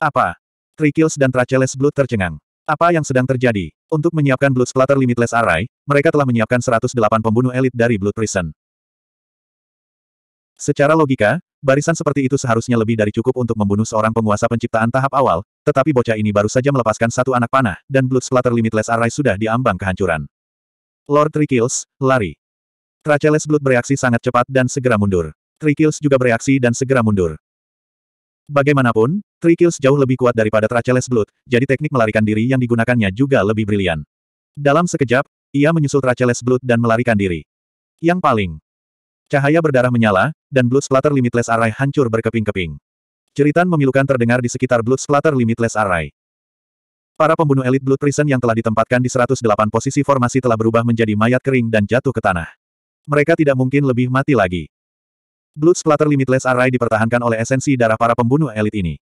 Apa? Trikils dan Traceles Blood tercengang. Apa yang sedang terjadi? Untuk menyiapkan Blood Splatter Limitless Array, mereka telah menyiapkan 108 pembunuh elit dari Blood Prison. Secara logika, barisan seperti itu seharusnya lebih dari cukup untuk membunuh seorang penguasa penciptaan tahap awal, tetapi bocah ini baru saja melepaskan satu anak panah, dan Blood Splatter Limitless Array sudah diambang kehancuran. Lord Trikills, lari. Tracheles Blood bereaksi sangat cepat dan segera mundur. Trikills juga bereaksi dan segera mundur. Bagaimanapun, Kills jauh lebih kuat daripada Tracheles Blood, jadi teknik melarikan diri yang digunakannya juga lebih brilian. Dalam sekejap, ia menyusul Tracheles Blood dan melarikan diri. Yang paling Cahaya berdarah menyala, dan Blood Splatter Limitless Array hancur berkeping-keping. Ceritan memilukan terdengar di sekitar Blood Splatter Limitless Array. Para pembunuh elit Blood Prison yang telah ditempatkan di 108 posisi formasi telah berubah menjadi mayat kering dan jatuh ke tanah. Mereka tidak mungkin lebih mati lagi. Blood Splatter Limitless Array dipertahankan oleh esensi darah para pembunuh elit ini.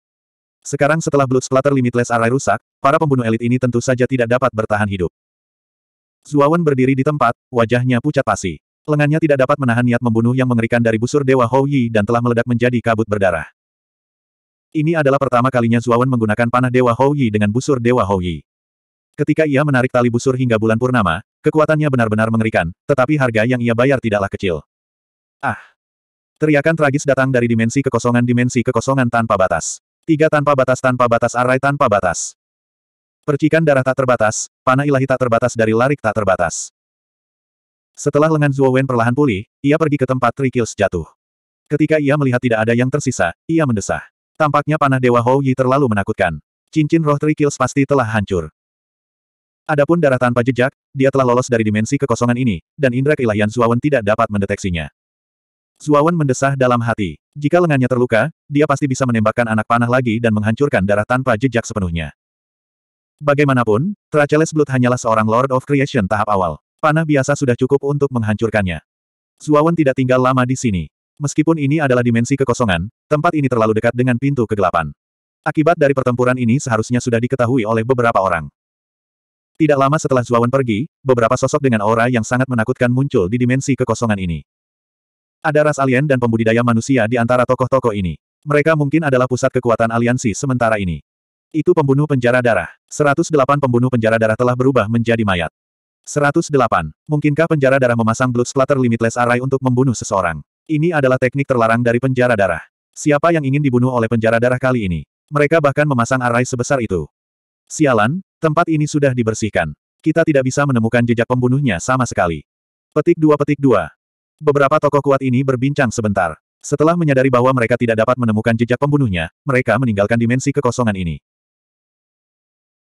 Sekarang setelah Blood Splatter Limitless Array rusak, para pembunuh elit ini tentu saja tidak dapat bertahan hidup. Zuawan berdiri di tempat, wajahnya pucat pasi. Lengannya tidak dapat menahan niat membunuh yang mengerikan dari busur Dewa Hou Yi dan telah meledak menjadi kabut berdarah. Ini adalah pertama kalinya Zuawan menggunakan panah Dewa Hou Yi dengan busur Dewa Hou Yi. Ketika ia menarik tali busur hingga bulan purnama, kekuatannya benar-benar mengerikan, tetapi harga yang ia bayar tidaklah kecil. Ah! Teriakan tragis datang dari dimensi kekosongan dimensi kekosongan tanpa batas. Tiga tanpa batas tanpa batas arai tanpa batas. Percikan darah tak terbatas, panah ilahi tak terbatas dari larik tak terbatas. Setelah lengan Zhuo Wen perlahan pulih, ia pergi ke tempat Trikils jatuh. Ketika ia melihat tidak ada yang tersisa, ia mendesah. Tampaknya panah Dewa Hou Yi terlalu menakutkan. Cincin roh Trikils pasti telah hancur. Adapun darah tanpa jejak, dia telah lolos dari dimensi kekosongan ini, dan indra keilahian Wen tidak dapat mendeteksinya. Zuawan mendesah dalam hati. Jika lengannya terluka, dia pasti bisa menembakkan anak panah lagi dan menghancurkan darah tanpa jejak sepenuhnya. Bagaimanapun, Tracheles Blood hanyalah seorang Lord of Creation tahap awal. Panah biasa sudah cukup untuk menghancurkannya. Zuawan tidak tinggal lama di sini. Meskipun ini adalah dimensi kekosongan, tempat ini terlalu dekat dengan pintu kegelapan. Akibat dari pertempuran ini seharusnya sudah diketahui oleh beberapa orang. Tidak lama setelah Zuawan pergi, beberapa sosok dengan aura yang sangat menakutkan muncul di dimensi kekosongan ini. Ada ras alien dan pembudidaya manusia di antara tokoh-tokoh ini. Mereka mungkin adalah pusat kekuatan aliansi sementara ini. Itu pembunuh penjara darah. 108 pembunuh penjara darah telah berubah menjadi mayat. 108. Mungkinkah penjara darah memasang Blood Splatter Limitless Array untuk membunuh seseorang? Ini adalah teknik terlarang dari penjara darah. Siapa yang ingin dibunuh oleh penjara darah kali ini? Mereka bahkan memasang array sebesar itu. Sialan, tempat ini sudah dibersihkan. Kita tidak bisa menemukan jejak pembunuhnya sama sekali. Petik 2 Petik 2. Beberapa tokoh kuat ini berbincang sebentar. Setelah menyadari bahwa mereka tidak dapat menemukan jejak pembunuhnya, mereka meninggalkan dimensi kekosongan ini.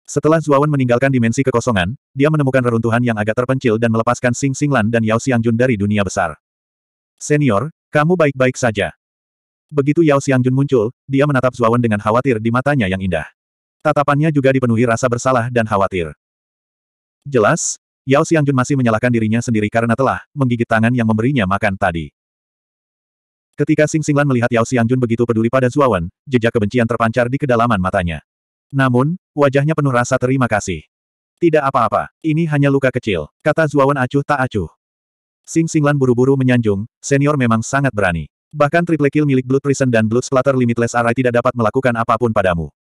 Setelah Zuawan meninggalkan dimensi kekosongan, dia menemukan reruntuhan yang agak terpencil dan melepaskan Sing Singlan dan Yao Xiangjun dari dunia besar. Senior, kamu baik-baik saja. Begitu Yao Xiangjun muncul, dia menatap Zuawan dengan khawatir di matanya yang indah. Tatapannya juga dipenuhi rasa bersalah dan khawatir. Jelas, Yao Xiangjun masih menyalahkan dirinya sendiri karena telah menggigit tangan yang memberinya makan tadi. Ketika Sing Singlan melihat Yao Xiangjun begitu peduli pada Zuawan, jejak kebencian terpancar di kedalaman matanya. Namun, wajahnya penuh rasa terima kasih. Tidak apa-apa, ini hanya luka kecil, kata Zuawan acuh tak acuh. Sing Singlan buru-buru menyanjung, senior memang sangat berani. Bahkan triple kill milik Blood Prison dan Blood Splatter Limitless Array tidak dapat melakukan apapun padamu.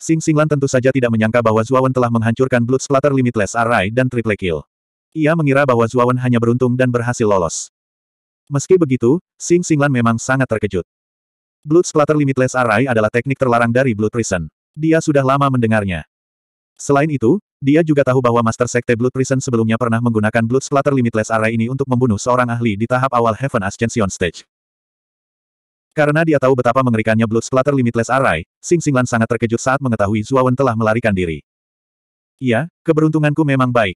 Sing Singlan tentu saja tidak menyangka bahwa Zuawan telah menghancurkan Blood Splatter Limitless Array dan Triple Kill. Ia mengira bahwa Zuawan hanya beruntung dan berhasil lolos. Meski begitu, Sing Singlan memang sangat terkejut. Blood Splatter Limitless Array adalah teknik terlarang dari Blood Prison. Dia sudah lama mendengarnya. Selain itu, dia juga tahu bahwa Master Sekte Blood Prison sebelumnya pernah menggunakan Blood Splatter Limitless Array ini untuk membunuh seorang ahli di tahap awal Heaven Ascension Stage. Karena dia tahu betapa mengerikannya Blood Splatter Limitless Array, Sing Singlan sangat terkejut saat mengetahui Zuawan telah melarikan diri. Iya, keberuntunganku memang baik.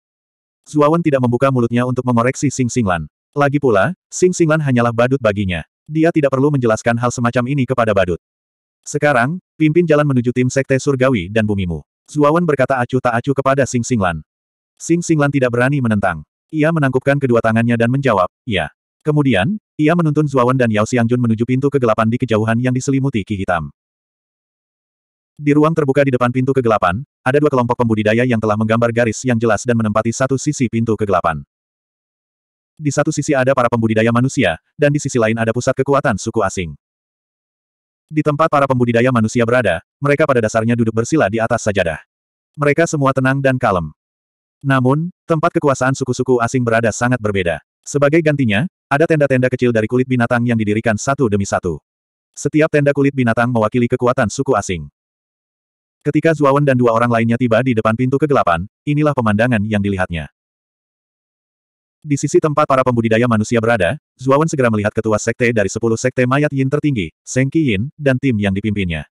Zuawan tidak membuka mulutnya untuk mengoreksi Sing Singlan. Lagi pula, Sing Singlan hanyalah badut baginya. Dia tidak perlu menjelaskan hal semacam ini kepada badut. Sekarang, pimpin jalan menuju tim Sekte Surgawi dan Bumimu. Zuawan berkata acuh tak acuh kepada Sing Singlan. Sing Singlan tidak berani menentang. Ia menangkupkan kedua tangannya dan menjawab, iya. Kemudian, ia menuntun Zuawan dan Yao Xiangjun menuju pintu kegelapan di kejauhan yang diselimuti ki hitam. Di ruang terbuka di depan pintu kegelapan, ada dua kelompok pembudidaya yang telah menggambar garis yang jelas dan menempati satu sisi pintu kegelapan. Di satu sisi ada para pembudidaya manusia, dan di sisi lain ada pusat kekuatan suku asing. Di tempat para pembudidaya manusia berada, mereka pada dasarnya duduk bersila di atas sajadah. Mereka semua tenang dan kalem. Namun, tempat kekuasaan suku-suku asing berada sangat berbeda. Sebagai gantinya, ada tenda-tenda kecil dari kulit binatang yang didirikan satu demi satu. Setiap tenda kulit binatang mewakili kekuatan suku asing. Ketika Zuawan dan dua orang lainnya tiba di depan pintu kegelapan, inilah pemandangan yang dilihatnya. Di sisi tempat para pembudidaya manusia berada, Zuawan segera melihat ketua sekte dari sepuluh sekte mayat Yin tertinggi, Seng Yin, dan tim yang dipimpinnya.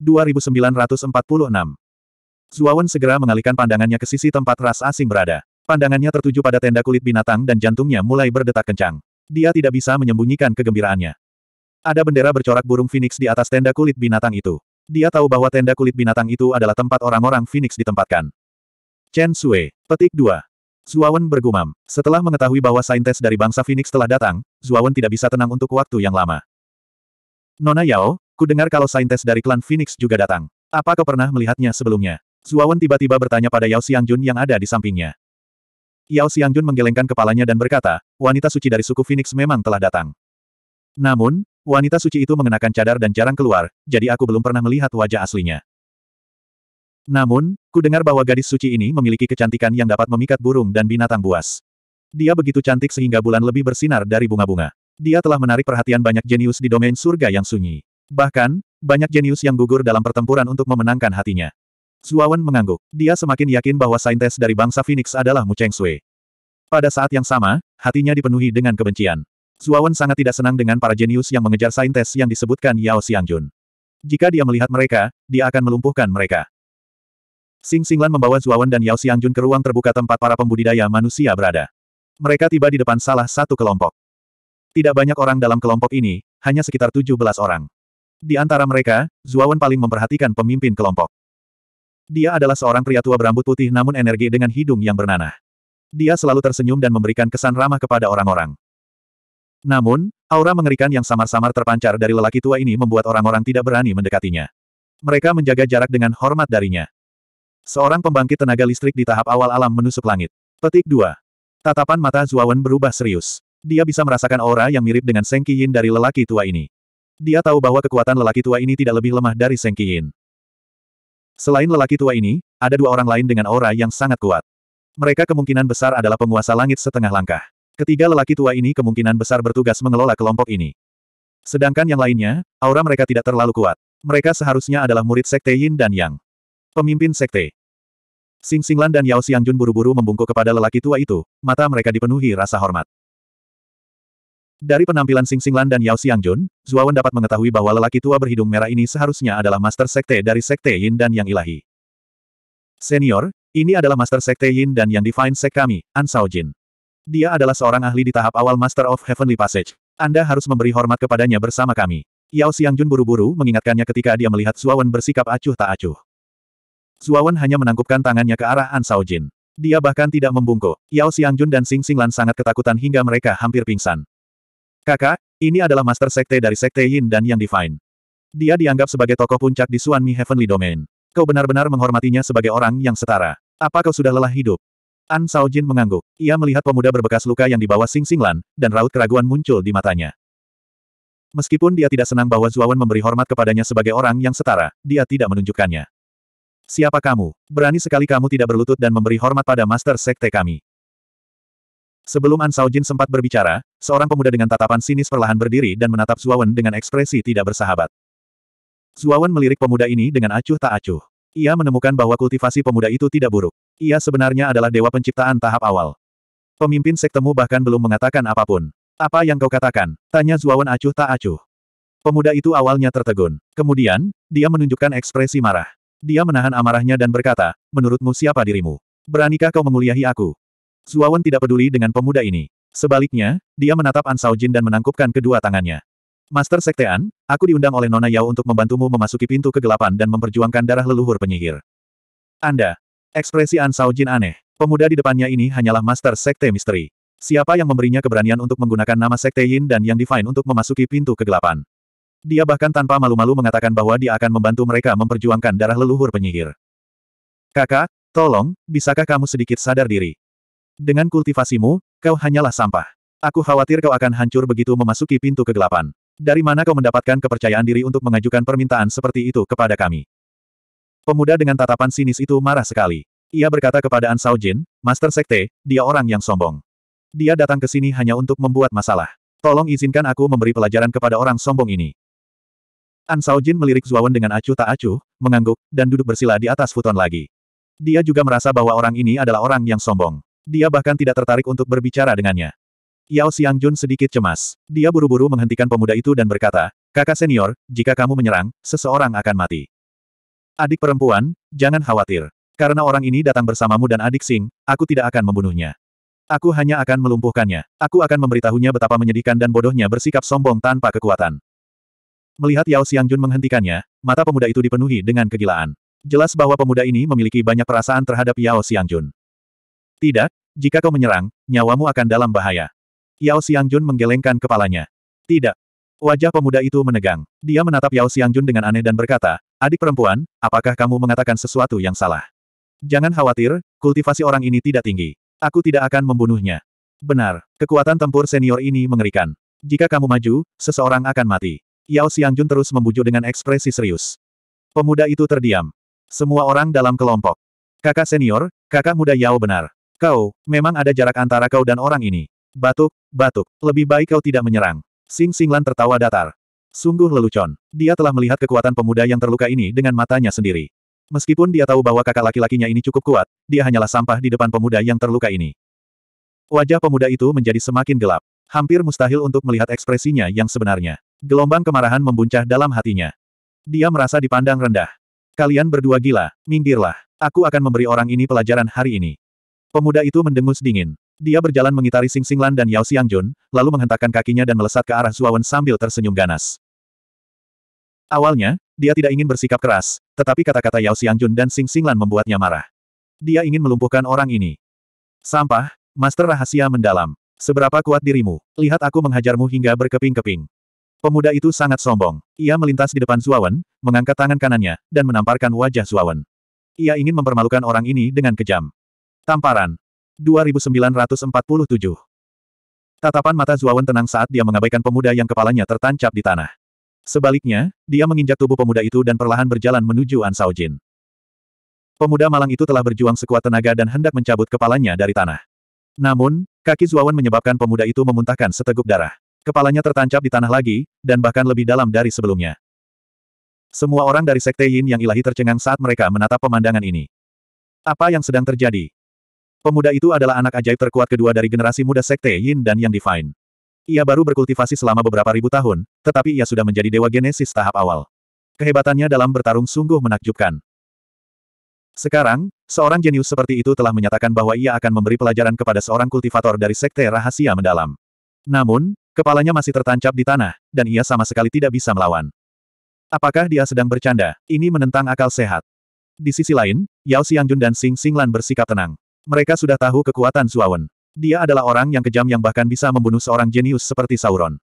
2946 Zuawan segera mengalihkan pandangannya ke sisi tempat ras asing berada. Pandangannya tertuju pada tenda kulit binatang dan jantungnya mulai berdetak kencang. Dia tidak bisa menyembunyikan kegembiraannya. Ada bendera bercorak burung phoenix di atas tenda kulit binatang itu. Dia tahu bahwa tenda kulit binatang itu adalah tempat orang-orang phoenix ditempatkan. Chen Sui, petik 2. Zuawan bergumam. Setelah mengetahui bahwa saintes dari bangsa phoenix telah datang, Zuawan tidak bisa tenang untuk waktu yang lama. Nona Yao, ku dengar kalau saintes dari klan phoenix juga datang. Apa kau pernah melihatnya sebelumnya? Zuawan tiba-tiba bertanya pada Yao Xiangjun yang ada di sampingnya. Yao Xiangjun menggelengkan kepalanya dan berkata, wanita suci dari suku Phoenix memang telah datang. Namun, wanita suci itu mengenakan cadar dan jarang keluar, jadi aku belum pernah melihat wajah aslinya. Namun, ku dengar bahwa gadis suci ini memiliki kecantikan yang dapat memikat burung dan binatang buas. Dia begitu cantik sehingga bulan lebih bersinar dari bunga-bunga. Dia telah menarik perhatian banyak jenius di domain surga yang sunyi. Bahkan, banyak jenius yang gugur dalam pertempuran untuk memenangkan hatinya. Zuawan mengangguk. Dia semakin yakin bahwa saintes dari bangsa Phoenix adalah Mu Cheng Sui. Pada saat yang sama, hatinya dipenuhi dengan kebencian. Zuawan sangat tidak senang dengan para jenius yang mengejar saintes yang disebutkan Yao Xiangjun. Jika dia melihat mereka, dia akan melumpuhkan mereka. Sing Singlan membawa Zuawan dan Yao Xiangjun ke ruang terbuka tempat para pembudidaya manusia berada. Mereka tiba di depan salah satu kelompok. Tidak banyak orang dalam kelompok ini, hanya sekitar 17 orang. Di antara mereka, Zuawan paling memperhatikan pemimpin kelompok. Dia adalah seorang pria tua berambut putih namun energi dengan hidung yang bernanah. Dia selalu tersenyum dan memberikan kesan ramah kepada orang-orang. Namun, aura mengerikan yang samar-samar terpancar dari lelaki tua ini membuat orang-orang tidak berani mendekatinya. Mereka menjaga jarak dengan hormat darinya. Seorang pembangkit tenaga listrik di tahap awal alam menusuk langit. Petik 2. Tatapan mata Zuawan berubah serius. Dia bisa merasakan aura yang mirip dengan Sengki Yin dari lelaki tua ini. Dia tahu bahwa kekuatan lelaki tua ini tidak lebih lemah dari Sengki Yin. Selain lelaki tua ini, ada dua orang lain dengan aura yang sangat kuat. Mereka kemungkinan besar adalah penguasa langit setengah langkah. Ketiga lelaki tua ini kemungkinan besar bertugas mengelola kelompok ini. Sedangkan yang lainnya, aura mereka tidak terlalu kuat. Mereka seharusnya adalah murid Sekte Yin dan Yang. Pemimpin Sekte. Sing Singlan dan Yao Xiangjun buru-buru membungkuk kepada lelaki tua itu, mata mereka dipenuhi rasa hormat. Dari penampilan Sing Sing Lan dan Yao Xiangjun, Wen dapat mengetahui bahwa lelaki tua berhidung merah ini seharusnya adalah master sekte dari sekte Yin dan Yang Ilahi. Senior, ini adalah master sekte Yin dan Yang Divine Sek kami, An Sao Jin. Dia adalah seorang ahli di tahap awal Master of Heavenly Passage. Anda harus memberi hormat kepadanya bersama kami. Yao Xiangjun buru-buru mengingatkannya ketika dia melihat Wen bersikap acuh tak acuh. Wen hanya menangkupkan tangannya ke arah An Sao Jin. Dia bahkan tidak membungkuk. Yao Xiangjun dan Sing Sing Lan sangat ketakutan hingga mereka hampir pingsan. Kakak, ini adalah master sekte dari sekte Yin dan Yang Divine. Dia dianggap sebagai tokoh puncak di Mi Heavenly Domain. Kau benar-benar menghormatinya sebagai orang yang setara. Apa kau sudah lelah hidup? An Jin mengangguk. Ia melihat pemuda berbekas luka yang dibawa Sing Singlan, dan raut keraguan muncul di matanya. Meskipun dia tidak senang bahwa Zuawan memberi hormat kepadanya sebagai orang yang setara, dia tidak menunjukkannya. Siapa kamu? Berani sekali kamu tidak berlutut dan memberi hormat pada master sekte kami. Sebelum An Saojin sempat berbicara, seorang pemuda dengan tatapan sinis perlahan berdiri dan menatap Zuawan dengan ekspresi tidak bersahabat. Zuawan melirik pemuda ini dengan acuh tak acuh. Ia menemukan bahwa kultivasi pemuda itu tidak buruk. Ia sebenarnya adalah dewa penciptaan tahap awal. Pemimpin sektemu bahkan belum mengatakan apapun. Apa yang kau katakan? Tanya Zuawan acuh tak acuh. Pemuda itu awalnya tertegun. Kemudian, dia menunjukkan ekspresi marah. Dia menahan amarahnya dan berkata, menurutmu siapa dirimu? Beranikah kau menguliahi aku? Zuawan tidak peduli dengan pemuda ini. Sebaliknya, dia menatap An Jin dan menangkupkan kedua tangannya. Master Sektean, aku diundang oleh Nona Yao untuk membantumu memasuki pintu kegelapan dan memperjuangkan darah leluhur penyihir. Anda. Ekspresi An Jin aneh. Pemuda di depannya ini hanyalah Master Sekte Misteri. Siapa yang memberinya keberanian untuk menggunakan nama Sekte Yin dan Yang Divine untuk memasuki pintu kegelapan? Dia bahkan tanpa malu-malu mengatakan bahwa dia akan membantu mereka memperjuangkan darah leluhur penyihir. Kakak, tolong, bisakah kamu sedikit sadar diri? Dengan kultivasimu, kau hanyalah sampah. Aku khawatir kau akan hancur begitu memasuki pintu kegelapan. Dari mana kau mendapatkan kepercayaan diri untuk mengajukan permintaan seperti itu kepada kami? Pemuda dengan tatapan sinis itu marah sekali. Ia berkata kepada An Sao Jin, Master Sekte, dia orang yang sombong. Dia datang ke sini hanya untuk membuat masalah. Tolong izinkan aku memberi pelajaran kepada orang sombong ini. An Saojin melirik Zuawan dengan acuh tak acuh, mengangguk, dan duduk bersila di atas futon lagi. Dia juga merasa bahwa orang ini adalah orang yang sombong. Dia bahkan tidak tertarik untuk berbicara dengannya. Yao Jun sedikit cemas. Dia buru-buru menghentikan pemuda itu dan berkata, Kakak senior, jika kamu menyerang, seseorang akan mati. Adik perempuan, jangan khawatir. Karena orang ini datang bersamamu dan adik Sing, aku tidak akan membunuhnya. Aku hanya akan melumpuhkannya. Aku akan memberitahunya betapa menyedihkan dan bodohnya bersikap sombong tanpa kekuatan. Melihat Yao Jun menghentikannya, mata pemuda itu dipenuhi dengan kegilaan. Jelas bahwa pemuda ini memiliki banyak perasaan terhadap Yao Jun. Tidak, jika kau menyerang, nyawamu akan dalam bahaya. Yao Xiangjun menggelengkan kepalanya. Tidak. Wajah pemuda itu menegang. Dia menatap Yao Xiangjun dengan aneh dan berkata, Adik perempuan, apakah kamu mengatakan sesuatu yang salah? Jangan khawatir, kultivasi orang ini tidak tinggi. Aku tidak akan membunuhnya. Benar, kekuatan tempur senior ini mengerikan. Jika kamu maju, seseorang akan mati. Yao Xiangjun terus membujuk dengan ekspresi serius. Pemuda itu terdiam. Semua orang dalam kelompok. Kakak senior, kakak muda Yao benar. Kau, memang ada jarak antara kau dan orang ini. Batuk, batuk, lebih baik kau tidak menyerang. Sing Singlan tertawa datar. Sungguh lelucon. Dia telah melihat kekuatan pemuda yang terluka ini dengan matanya sendiri. Meskipun dia tahu bahwa kakak laki-lakinya ini cukup kuat, dia hanyalah sampah di depan pemuda yang terluka ini. Wajah pemuda itu menjadi semakin gelap. Hampir mustahil untuk melihat ekspresinya yang sebenarnya. Gelombang kemarahan membuncah dalam hatinya. Dia merasa dipandang rendah. Kalian berdua gila, minggirlah. Aku akan memberi orang ini pelajaran hari ini. Pemuda itu mendengus dingin. Dia berjalan mengitari Sing Sing Lan dan Yao Xiangjun, lalu menghentakkan kakinya dan melesat ke arah Zuawan sambil tersenyum ganas. Awalnya, dia tidak ingin bersikap keras, tetapi kata-kata Yao Xiangjun dan Sing Sing Lan membuatnya marah. Dia ingin melumpuhkan orang ini. Sampah, Master Rahasia Mendalam. Seberapa kuat dirimu? Lihat aku menghajarmu hingga berkeping-keping. Pemuda itu sangat sombong. Ia melintas di depan Zuawan, mengangkat tangan kanannya, dan menamparkan wajah Zuawan. Ia ingin mempermalukan orang ini dengan kejam. Tamparan. 2947. Tatapan mata Zuawan tenang saat dia mengabaikan pemuda yang kepalanya tertancap di tanah. Sebaliknya, dia menginjak tubuh pemuda itu dan perlahan berjalan menuju An Jin. Pemuda malang itu telah berjuang sekuat tenaga dan hendak mencabut kepalanya dari tanah. Namun, kaki Zuawan menyebabkan pemuda itu memuntahkan seteguk darah. Kepalanya tertancap di tanah lagi, dan bahkan lebih dalam dari sebelumnya. Semua orang dari Sekte Yin yang ilahi tercengang saat mereka menatap pemandangan ini. Apa yang sedang terjadi? Pemuda itu adalah anak ajaib terkuat kedua dari generasi muda Sekte Yin dan Yang Divine. Ia baru berkultivasi selama beberapa ribu tahun, tetapi ia sudah menjadi dewa genesis tahap awal. Kehebatannya dalam bertarung sungguh menakjubkan. Sekarang, seorang jenius seperti itu telah menyatakan bahwa ia akan memberi pelajaran kepada seorang kultivator dari Sekte Rahasia Mendalam. Namun, kepalanya masih tertancap di tanah, dan ia sama sekali tidak bisa melawan. Apakah dia sedang bercanda? Ini menentang akal sehat. Di sisi lain, Yao Xiangjun dan Xing Xinglan bersikap tenang. Mereka sudah tahu kekuatan Suawen. Dia adalah orang yang kejam yang bahkan bisa membunuh seorang jenius seperti Sauron.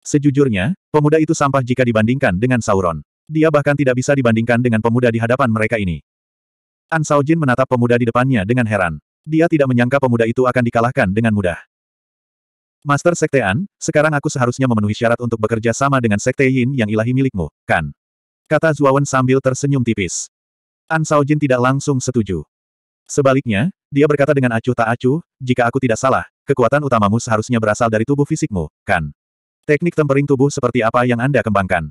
Sejujurnya, pemuda itu sampah jika dibandingkan dengan Sauron. Dia bahkan tidak bisa dibandingkan dengan pemuda di hadapan mereka ini. An Saojin menatap pemuda di depannya dengan heran. Dia tidak menyangka pemuda itu akan dikalahkan dengan mudah. Master Sekte An, sekarang aku seharusnya memenuhi syarat untuk bekerja sama dengan Sekte Yin yang ilahi milikmu, kan? Kata Zuawan sambil tersenyum tipis. An Saojin tidak langsung setuju. Sebaliknya, dia berkata dengan acuh tak acuh, jika aku tidak salah, kekuatan utamamu seharusnya berasal dari tubuh fisikmu, kan? Teknik tempering tubuh seperti apa yang Anda kembangkan?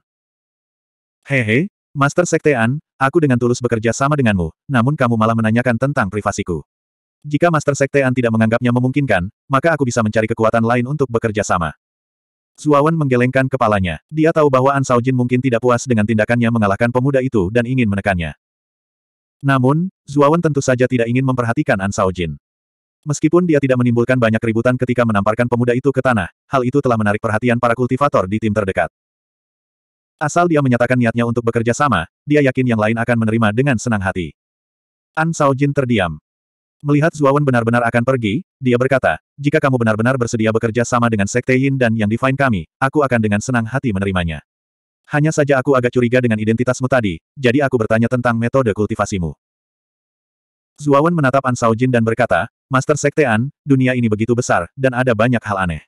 Hehe, Master Sekte An, aku dengan tulus bekerja sama denganmu, namun kamu malah menanyakan tentang privasiku. Jika Master Sekte An tidak menganggapnya memungkinkan, maka aku bisa mencari kekuatan lain untuk bekerja sama. Zuawan menggelengkan kepalanya. Dia tahu bahwa An Saojin mungkin tidak puas dengan tindakannya mengalahkan pemuda itu dan ingin menekannya. Namun, Zuawan tentu saja tidak ingin memperhatikan An Sao Jin. Meskipun dia tidak menimbulkan banyak keributan ketika menamparkan pemuda itu ke tanah, hal itu telah menarik perhatian para kultivator di tim terdekat. Asal dia menyatakan niatnya untuk bekerja sama, dia yakin yang lain akan menerima dengan senang hati. An Sao Jin terdiam. Melihat Zuawan benar-benar akan pergi, dia berkata, jika kamu benar-benar bersedia bekerja sama dengan Sekte Yin dan yang Divine kami, aku akan dengan senang hati menerimanya. Hanya saja aku agak curiga dengan identitasmu tadi, jadi aku bertanya tentang metode kultivasimu. Zuawan menatap An Saojin dan berkata, Master Sektean, dunia ini begitu besar, dan ada banyak hal aneh.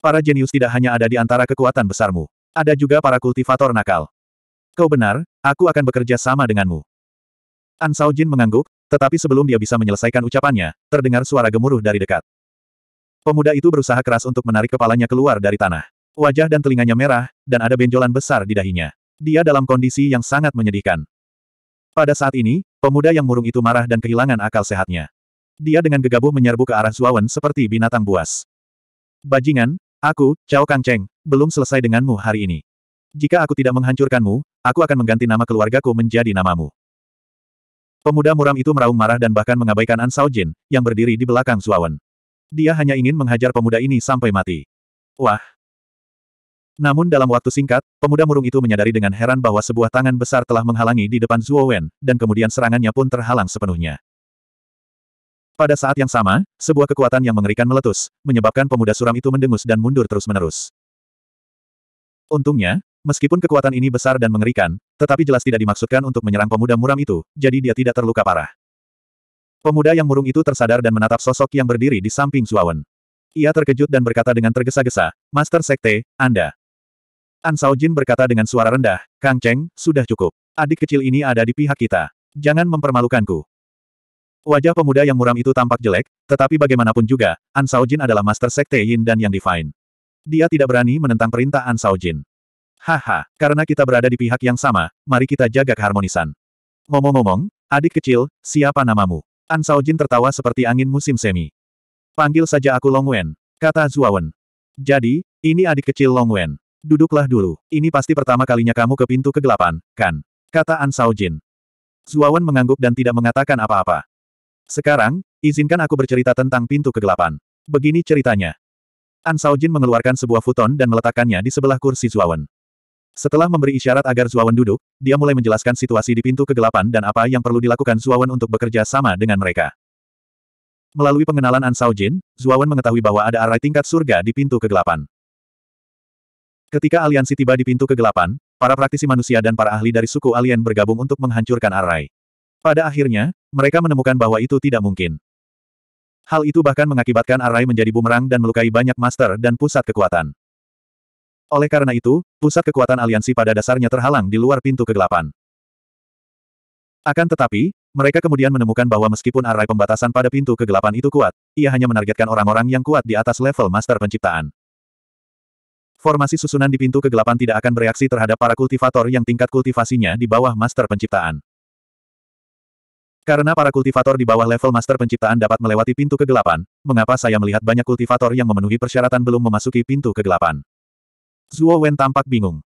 Para jenius tidak hanya ada di antara kekuatan besarmu. Ada juga para kultivator nakal. Kau benar, aku akan bekerja sama denganmu. An Saojin mengangguk, tetapi sebelum dia bisa menyelesaikan ucapannya, terdengar suara gemuruh dari dekat. Pemuda itu berusaha keras untuk menarik kepalanya keluar dari tanah. Wajah dan telinganya merah, dan ada benjolan besar di dahinya. Dia dalam kondisi yang sangat menyedihkan. Pada saat ini, pemuda yang murung itu marah dan kehilangan akal sehatnya. Dia dengan gegabah menyerbu ke arah Zuawan seperti binatang buas. Bajingan, aku, Cao Kangcheng, belum selesai denganmu hari ini. Jika aku tidak menghancurkanmu, aku akan mengganti nama keluargaku menjadi namamu. Pemuda muram itu meraung marah dan bahkan mengabaikan An Sao Jin, yang berdiri di belakang Zuawan. Dia hanya ingin menghajar pemuda ini sampai mati. Wah, namun dalam waktu singkat, pemuda murung itu menyadari dengan heran bahwa sebuah tangan besar telah menghalangi di depan Zuo Wen, dan kemudian serangannya pun terhalang sepenuhnya. Pada saat yang sama, sebuah kekuatan yang mengerikan meletus, menyebabkan pemuda suram itu mendengus dan mundur terus-menerus. Untungnya, meskipun kekuatan ini besar dan mengerikan, tetapi jelas tidak dimaksudkan untuk menyerang pemuda muram itu, jadi dia tidak terluka parah. Pemuda yang murung itu tersadar dan menatap sosok yang berdiri di samping Zuawan. Ia terkejut dan berkata dengan tergesa-gesa, Master Sekte, Anda. An Jin berkata dengan suara rendah, Kang Cheng, sudah cukup. Adik kecil ini ada di pihak kita. Jangan mempermalukanku. Wajah pemuda yang muram itu tampak jelek, tetapi bagaimanapun juga, An Jin adalah master sekte Yin dan Yang Divine. Dia tidak berani menentang perintah An Jin. Haha, karena kita berada di pihak yang sama, mari kita jaga keharmonisan. Ngomong-ngomong, adik kecil, siapa namamu? An Jin tertawa seperti angin musim semi. Panggil saja aku Long Wen, kata Zuawan. Jadi, ini adik kecil Long Wen. Duduklah dulu, ini pasti pertama kalinya kamu ke pintu kegelapan, kan? Kata An Sao Jin. Zuawan mengangguk dan tidak mengatakan apa-apa. Sekarang, izinkan aku bercerita tentang pintu kegelapan. Begini ceritanya. An Sao mengeluarkan sebuah futon dan meletakkannya di sebelah kursi Zuawan. Setelah memberi isyarat agar Zuawan duduk, dia mulai menjelaskan situasi di pintu kegelapan dan apa yang perlu dilakukan Zuawan untuk bekerja sama dengan mereka. Melalui pengenalan An Sao Jin, Zuawan mengetahui bahwa ada arai tingkat surga di pintu kegelapan. Ketika aliansi tiba di pintu kegelapan, para praktisi manusia dan para ahli dari suku alien bergabung untuk menghancurkan Arai. Pada akhirnya, mereka menemukan bahwa itu tidak mungkin. Hal itu bahkan mengakibatkan Arai menjadi bumerang dan melukai banyak master dan pusat kekuatan. Oleh karena itu, pusat kekuatan aliansi pada dasarnya terhalang di luar pintu kegelapan. Akan tetapi, mereka kemudian menemukan bahwa meskipun Arai pembatasan pada pintu kegelapan itu kuat, ia hanya menargetkan orang-orang yang kuat di atas level master penciptaan. Formasi susunan di pintu kegelapan tidak akan bereaksi terhadap para kultivator yang tingkat kultivasinya di bawah master penciptaan. Karena para kultivator di bawah level master penciptaan dapat melewati pintu kegelapan, mengapa saya melihat banyak kultivator yang memenuhi persyaratan belum memasuki pintu kegelapan? Zuo Wen tampak bingung.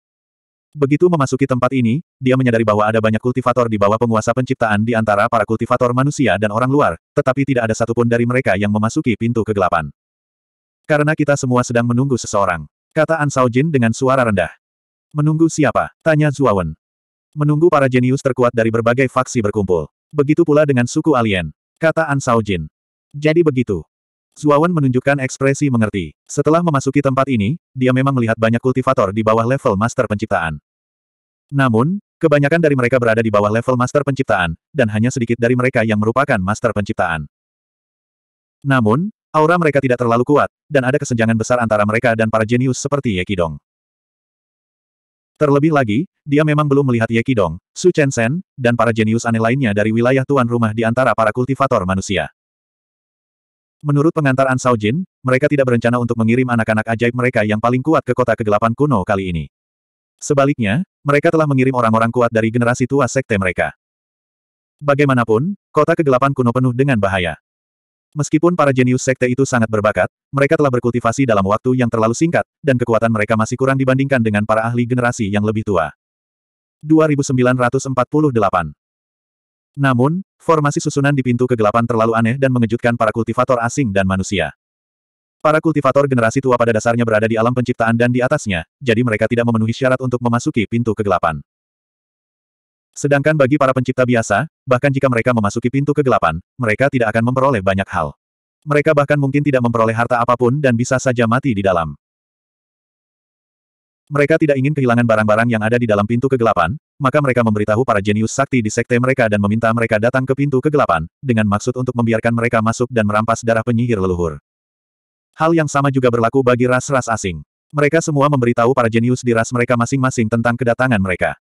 Begitu memasuki tempat ini, dia menyadari bahwa ada banyak kultivator di bawah penguasa penciptaan di antara para kultivator manusia dan orang luar, tetapi tidak ada satupun dari mereka yang memasuki pintu kegelapan. Karena kita semua sedang menunggu seseorang kata An Jin dengan suara rendah. Menunggu siapa? Tanya Zuawan. Menunggu para jenius terkuat dari berbagai faksi berkumpul. Begitu pula dengan suku alien, kata An Jin. Jadi begitu. Zuawan menunjukkan ekspresi mengerti. Setelah memasuki tempat ini, dia memang melihat banyak kultivator di bawah level master penciptaan. Namun, kebanyakan dari mereka berada di bawah level master penciptaan, dan hanya sedikit dari mereka yang merupakan master penciptaan. Namun, Aura mereka tidak terlalu kuat, dan ada kesenjangan besar antara mereka dan para jenius seperti Ye Qidong. Terlebih lagi, dia memang belum melihat Ye Qidong, Su Chen Sen, dan para jenius aneh lainnya dari wilayah tuan rumah di antara para kultivator manusia. Menurut pengantar An Sao Jin, mereka tidak berencana untuk mengirim anak-anak ajaib mereka yang paling kuat ke kota kegelapan kuno kali ini. Sebaliknya, mereka telah mengirim orang-orang kuat dari generasi tua sekte mereka. Bagaimanapun, kota kegelapan kuno penuh dengan bahaya. Meskipun para jenius sekte itu sangat berbakat, mereka telah berkultivasi dalam waktu yang terlalu singkat, dan kekuatan mereka masih kurang dibandingkan dengan para ahli generasi yang lebih tua. 2948 Namun, formasi susunan di pintu kegelapan terlalu aneh dan mengejutkan para kultivator asing dan manusia. Para kultivator generasi tua pada dasarnya berada di alam penciptaan dan di atasnya, jadi mereka tidak memenuhi syarat untuk memasuki pintu kegelapan. Sedangkan bagi para pencipta biasa, bahkan jika mereka memasuki pintu kegelapan, mereka tidak akan memperoleh banyak hal. Mereka bahkan mungkin tidak memperoleh harta apapun dan bisa saja mati di dalam. Mereka tidak ingin kehilangan barang-barang yang ada di dalam pintu kegelapan, maka mereka memberitahu para jenius sakti di sekte mereka dan meminta mereka datang ke pintu kegelapan, dengan maksud untuk membiarkan mereka masuk dan merampas darah penyihir leluhur. Hal yang sama juga berlaku bagi ras-ras asing. Mereka semua memberitahu para jenius di ras mereka masing-masing tentang kedatangan mereka.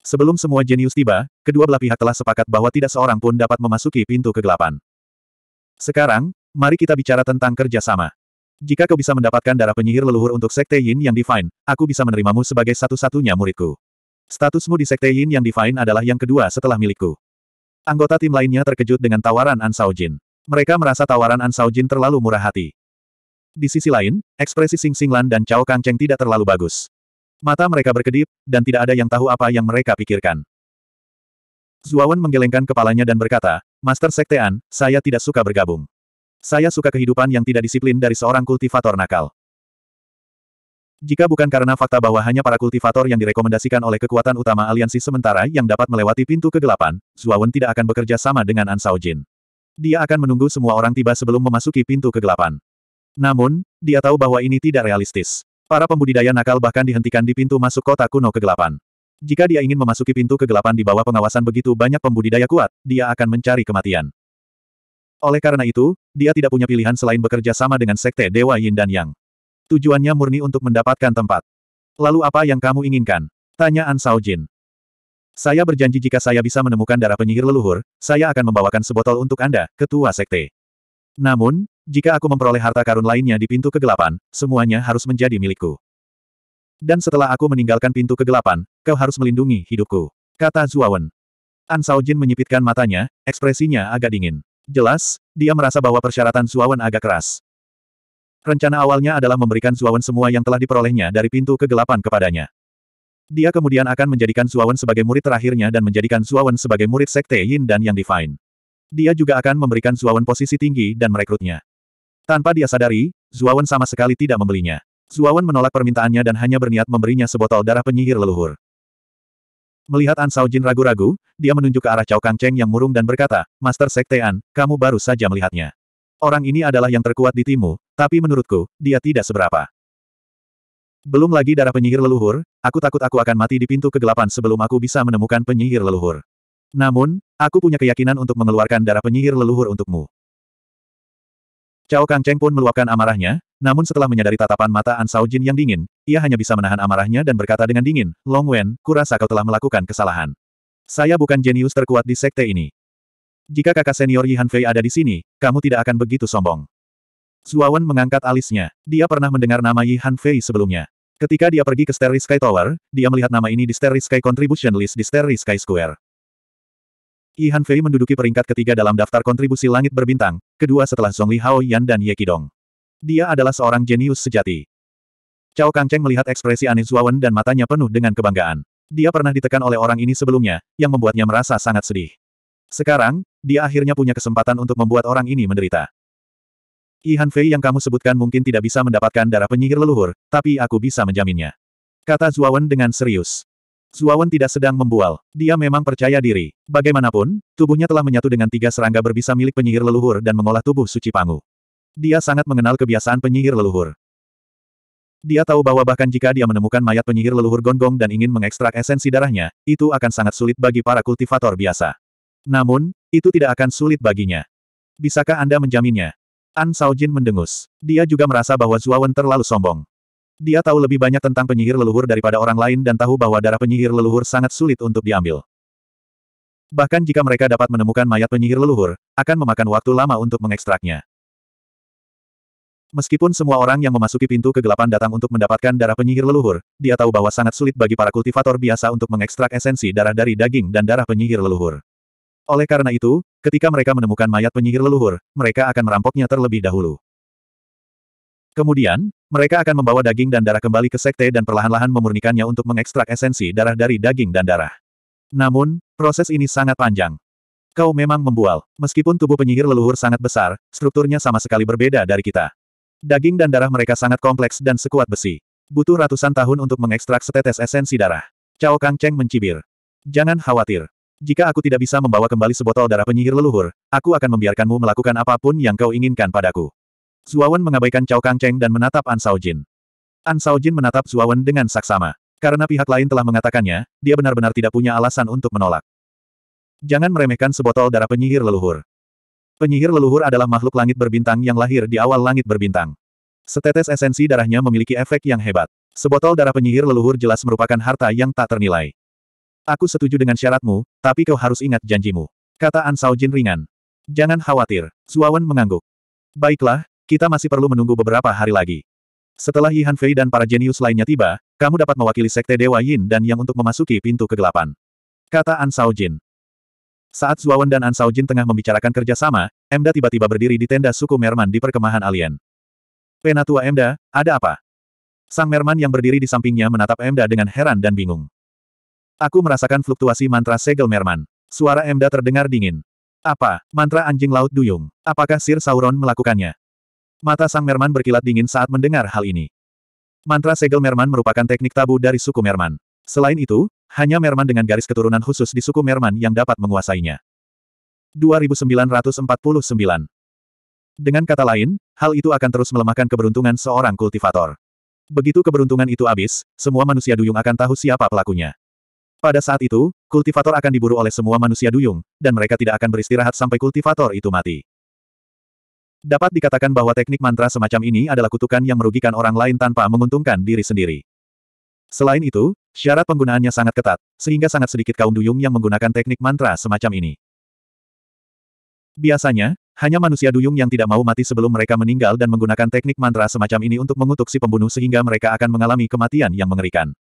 Sebelum semua jenius tiba, kedua belah pihak telah sepakat bahwa tidak seorang pun dapat memasuki pintu kegelapan. Sekarang, mari kita bicara tentang kerjasama. Jika kau bisa mendapatkan darah penyihir leluhur untuk Sekte Yin yang Divine, aku bisa menerimamu sebagai satu-satunya muridku. Statusmu di Sekte Yin yang Divine adalah yang kedua setelah milikku. Anggota tim lainnya terkejut dengan tawaran An Sao Jin. Mereka merasa tawaran An Sao Jin terlalu murah hati. Di sisi lain, ekspresi Sing Sing Lan dan Cao Kang Cheng tidak terlalu bagus. Mata mereka berkedip, dan tidak ada yang tahu apa yang mereka pikirkan. Zuawan menggelengkan kepalanya dan berkata, Master Sektean, saya tidak suka bergabung. Saya suka kehidupan yang tidak disiplin dari seorang kultivator nakal. Jika bukan karena fakta bahwa hanya para kultivator yang direkomendasikan oleh kekuatan utama aliansi sementara yang dapat melewati pintu kegelapan, Zuawan tidak akan bekerja sama dengan An Sao Jin. Dia akan menunggu semua orang tiba sebelum memasuki pintu kegelapan. Namun, dia tahu bahwa ini tidak realistis. Para pembudidaya nakal bahkan dihentikan di pintu masuk kota kuno kegelapan. Jika dia ingin memasuki pintu kegelapan di bawah pengawasan begitu banyak pembudidaya kuat, dia akan mencari kematian. Oleh karena itu, dia tidak punya pilihan selain bekerja sama dengan sekte Dewa Yin dan Yang. Tujuannya murni untuk mendapatkan tempat. Lalu apa yang kamu inginkan? Tanya An Sao Jin. Saya berjanji jika saya bisa menemukan darah penyihir leluhur, saya akan membawakan sebotol untuk Anda, ketua sekte. Namun, jika aku memperoleh harta karun lainnya di pintu kegelapan, semuanya harus menjadi milikku. Dan setelah aku meninggalkan pintu kegelapan, kau harus melindungi hidupku. Kata Zuawan. An Saojin menyipitkan matanya, ekspresinya agak dingin. Jelas, dia merasa bahwa persyaratan Zuawan agak keras. Rencana awalnya adalah memberikan Zuawan semua yang telah diperolehnya dari pintu kegelapan kepadanya. Dia kemudian akan menjadikan Zuawan sebagai murid terakhirnya dan menjadikan Zuawan sebagai murid sekte Yin dan Yang Divine. Dia juga akan memberikan Zuawan posisi tinggi dan merekrutnya. Tanpa dia sadari, Zuawan sama sekali tidak membelinya. Zuawan menolak permintaannya dan hanya berniat memberinya sebotol darah penyihir leluhur. Melihat An Sao Jin ragu-ragu, dia menunjuk ke arah Cao Kang Cheng yang murung dan berkata, Master Sekte An, kamu baru saja melihatnya. Orang ini adalah yang terkuat di timu, tapi menurutku, dia tidak seberapa. Belum lagi darah penyihir leluhur, aku takut aku akan mati di pintu kegelapan sebelum aku bisa menemukan penyihir leluhur. Namun, aku punya keyakinan untuk mengeluarkan darah penyihir leluhur untukmu. Cao Cheng pun meluapkan amarahnya, namun setelah menyadari tatapan mata An Sao Jin yang dingin, ia hanya bisa menahan amarahnya dan berkata dengan dingin, Long Wen, kurasa kau telah melakukan kesalahan. Saya bukan jenius terkuat di sekte ini. Jika kakak senior Yi Hanfei ada di sini, kamu tidak akan begitu sombong. Zuawan mengangkat alisnya. Dia pernah mendengar nama Yi Hanfei sebelumnya. Ketika dia pergi ke Starry Sky Tower, dia melihat nama ini di Starry Sky Contribution List di Starry Sky Square. Yi Hanfei menduduki peringkat ketiga dalam daftar kontribusi langit berbintang, kedua setelah Zhongli Hao Yan dan Ye Qidong. Dia adalah seorang jenius sejati. Cao Kangcheng melihat ekspresi aneh Zuawan dan matanya penuh dengan kebanggaan. Dia pernah ditekan oleh orang ini sebelumnya, yang membuatnya merasa sangat sedih. Sekarang, dia akhirnya punya kesempatan untuk membuat orang ini menderita. Ihan Fei yang kamu sebutkan mungkin tidak bisa mendapatkan darah penyihir leluhur, tapi aku bisa menjaminnya. Kata Zuawan dengan serius. Zuawan tidak sedang membual. Dia memang percaya diri. Bagaimanapun, tubuhnya telah menyatu dengan tiga serangga berbisa milik penyihir leluhur dan mengolah tubuh suci Pangu. Dia sangat mengenal kebiasaan penyihir leluhur. Dia tahu bahwa bahkan jika dia menemukan mayat penyihir leluhur gonggong dan ingin mengekstrak esensi darahnya, itu akan sangat sulit bagi para kultivator biasa. Namun, itu tidak akan sulit baginya. Bisakah Anda menjaminnya? An Saojin mendengus. Dia juga merasa bahwa Zuawan terlalu sombong. Dia tahu lebih banyak tentang penyihir leluhur daripada orang lain dan tahu bahwa darah penyihir leluhur sangat sulit untuk diambil. Bahkan jika mereka dapat menemukan mayat penyihir leluhur, akan memakan waktu lama untuk mengekstraknya. Meskipun semua orang yang memasuki pintu kegelapan datang untuk mendapatkan darah penyihir leluhur, dia tahu bahwa sangat sulit bagi para kultivator biasa untuk mengekstrak esensi darah dari daging dan darah penyihir leluhur. Oleh karena itu, ketika mereka menemukan mayat penyihir leluhur, mereka akan merampoknya terlebih dahulu. Kemudian, mereka akan membawa daging dan darah kembali ke sekte dan perlahan-lahan memurnikannya untuk mengekstrak esensi darah dari daging dan darah. Namun, proses ini sangat panjang. Kau memang membual. Meskipun tubuh penyihir leluhur sangat besar, strukturnya sama sekali berbeda dari kita. Daging dan darah mereka sangat kompleks dan sekuat besi. Butuh ratusan tahun untuk mengekstrak setetes esensi darah. Cao Kang Cheng mencibir. Jangan khawatir. Jika aku tidak bisa membawa kembali sebotol darah penyihir leluhur, aku akan membiarkanmu melakukan apapun yang kau inginkan padaku. Zuawan mengabaikan Cao Kangcheng dan menatap An Saojin. An Saojin menatap Zuawan dengan saksama. Karena pihak lain telah mengatakannya, dia benar-benar tidak punya alasan untuk menolak. Jangan meremehkan sebotol darah penyihir leluhur. Penyihir leluhur adalah makhluk langit berbintang yang lahir di awal langit berbintang. Setetes esensi darahnya memiliki efek yang hebat. Sebotol darah penyihir leluhur jelas merupakan harta yang tak ternilai. Aku setuju dengan syaratmu, tapi kau harus ingat janjimu. Kata An Saojin ringan. Jangan khawatir. Zuawan mengangguk. Baiklah, kita masih perlu menunggu beberapa hari lagi. Setelah Yi Hanfei dan para jenius lainnya tiba, kamu dapat mewakili Sekte Dewa Yin dan Yang untuk memasuki pintu kegelapan. Kata An Sao Jin. Saat Zuawan dan An Sao Jin tengah membicarakan kerjasama, Emda tiba-tiba berdiri di tenda suku Merman di perkemahan alien. Penatua Emda, ada apa? Sang Merman yang berdiri di sampingnya menatap Emda dengan heran dan bingung. Aku merasakan fluktuasi mantra segel Merman. Suara Emda terdengar dingin. Apa, mantra anjing laut duyung? Apakah Sir Sauron melakukannya? Mata sang Merman berkilat dingin saat mendengar hal ini. Mantra segel Merman merupakan teknik tabu dari suku Merman. Selain itu, hanya Merman dengan garis keturunan khusus di suku Merman yang dapat menguasainya. 2949 Dengan kata lain, hal itu akan terus melemahkan keberuntungan seorang kultivator. Begitu keberuntungan itu habis, semua manusia duyung akan tahu siapa pelakunya. Pada saat itu, kultivator akan diburu oleh semua manusia duyung, dan mereka tidak akan beristirahat sampai kultivator itu mati. Dapat dikatakan bahwa teknik mantra semacam ini adalah kutukan yang merugikan orang lain tanpa menguntungkan diri sendiri. Selain itu, syarat penggunaannya sangat ketat, sehingga sangat sedikit kaum duyung yang menggunakan teknik mantra semacam ini. Biasanya, hanya manusia duyung yang tidak mau mati sebelum mereka meninggal dan menggunakan teknik mantra semacam ini untuk mengutuk si pembunuh sehingga mereka akan mengalami kematian yang mengerikan.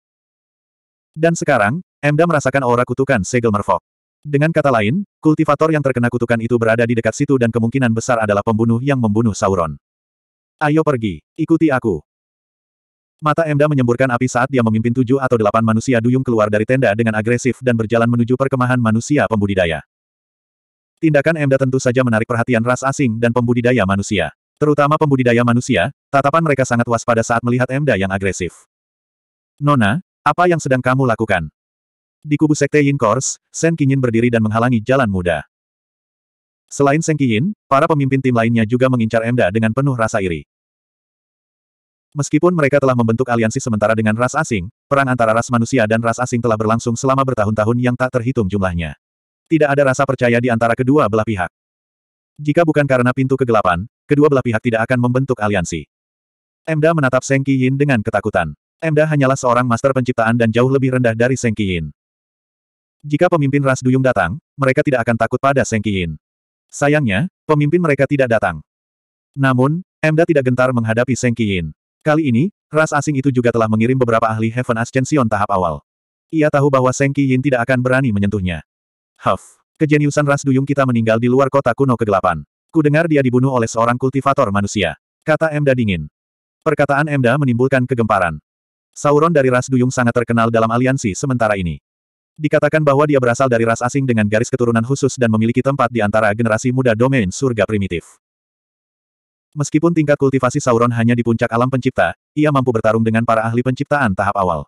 Dan sekarang, Emda merasakan aura kutukan Segel Merfok. Dengan kata lain, kultivator yang terkena kutukan itu berada di dekat situ dan kemungkinan besar adalah pembunuh yang membunuh Sauron. Ayo pergi, ikuti aku. Mata Emda menyemburkan api saat dia memimpin tujuh atau delapan manusia duyung keluar dari tenda dengan agresif dan berjalan menuju perkemahan manusia pembudidaya. Tindakan Emda tentu saja menarik perhatian ras asing dan pembudidaya manusia. Terutama pembudidaya manusia, tatapan mereka sangat waspada saat melihat Emda yang agresif. Nona, apa yang sedang kamu lakukan? Di kubu Sekte Yin Kors, Sen Qingyin berdiri dan menghalangi jalan muda. Selain Sen Qingyin, para pemimpin tim lainnya juga mengincar Emda dengan penuh rasa iri. Meskipun mereka telah membentuk aliansi sementara dengan ras asing, perang antara ras manusia dan ras asing telah berlangsung selama bertahun-tahun yang tak terhitung jumlahnya. Tidak ada rasa percaya di antara kedua belah pihak. Jika bukan karena pintu kegelapan, kedua belah pihak tidak akan membentuk aliansi. Emda menatap Seng Yin dengan ketakutan. Emda hanyalah seorang master penciptaan dan jauh lebih rendah dari Seng Yin. Jika pemimpin ras Duyung datang, mereka tidak akan takut pada Seng Qiyin. Sayangnya, pemimpin mereka tidak datang. Namun, Emda tidak gentar menghadapi Seng Qiyin. Kali ini, ras asing itu juga telah mengirim beberapa ahli Heaven Ascension tahap awal. Ia tahu bahwa Seng Qiyin tidak akan berani menyentuhnya. Huff, kejeniusan ras Duyung kita meninggal di luar kota kuno kegelapan. Kudengar dia dibunuh oleh seorang kultivator manusia. Kata Emda dingin. Perkataan Emda menimbulkan kegemparan. Sauron dari ras Duyung sangat terkenal dalam aliansi sementara ini. Dikatakan bahwa dia berasal dari ras asing dengan garis keturunan khusus dan memiliki tempat di antara generasi muda domain surga primitif. Meskipun tingkat kultivasi Sauron hanya di puncak alam pencipta, ia mampu bertarung dengan para ahli penciptaan tahap awal.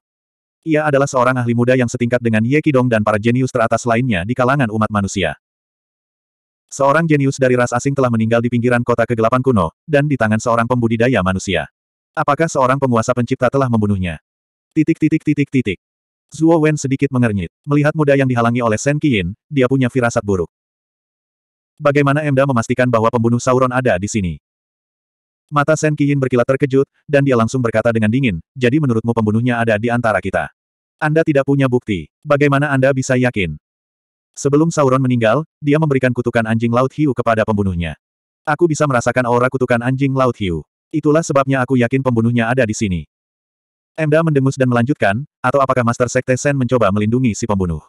Ia adalah seorang ahli muda yang setingkat dengan Ye Kidong dan para jenius teratas lainnya di kalangan umat manusia. Seorang jenius dari ras asing telah meninggal di pinggiran kota kegelapan kuno, dan di tangan seorang pembudidaya manusia. Apakah seorang penguasa pencipta telah membunuhnya? Titik titik titik titik. Zuo Wen sedikit mengernyit. Melihat muda yang dihalangi oleh Shen Qiyin, dia punya firasat buruk. Bagaimana Emda memastikan bahwa pembunuh Sauron ada di sini? Mata Shen Qiyin berkilat terkejut, dan dia langsung berkata dengan dingin, jadi menurutmu pembunuhnya ada di antara kita. Anda tidak punya bukti. Bagaimana Anda bisa yakin? Sebelum Sauron meninggal, dia memberikan kutukan anjing laut hiu kepada pembunuhnya. Aku bisa merasakan aura kutukan anjing laut hiu. Itulah sebabnya aku yakin pembunuhnya ada di sini. Emda mendengus dan melanjutkan, atau apakah Master Sekte Sen mencoba melindungi si pembunuh?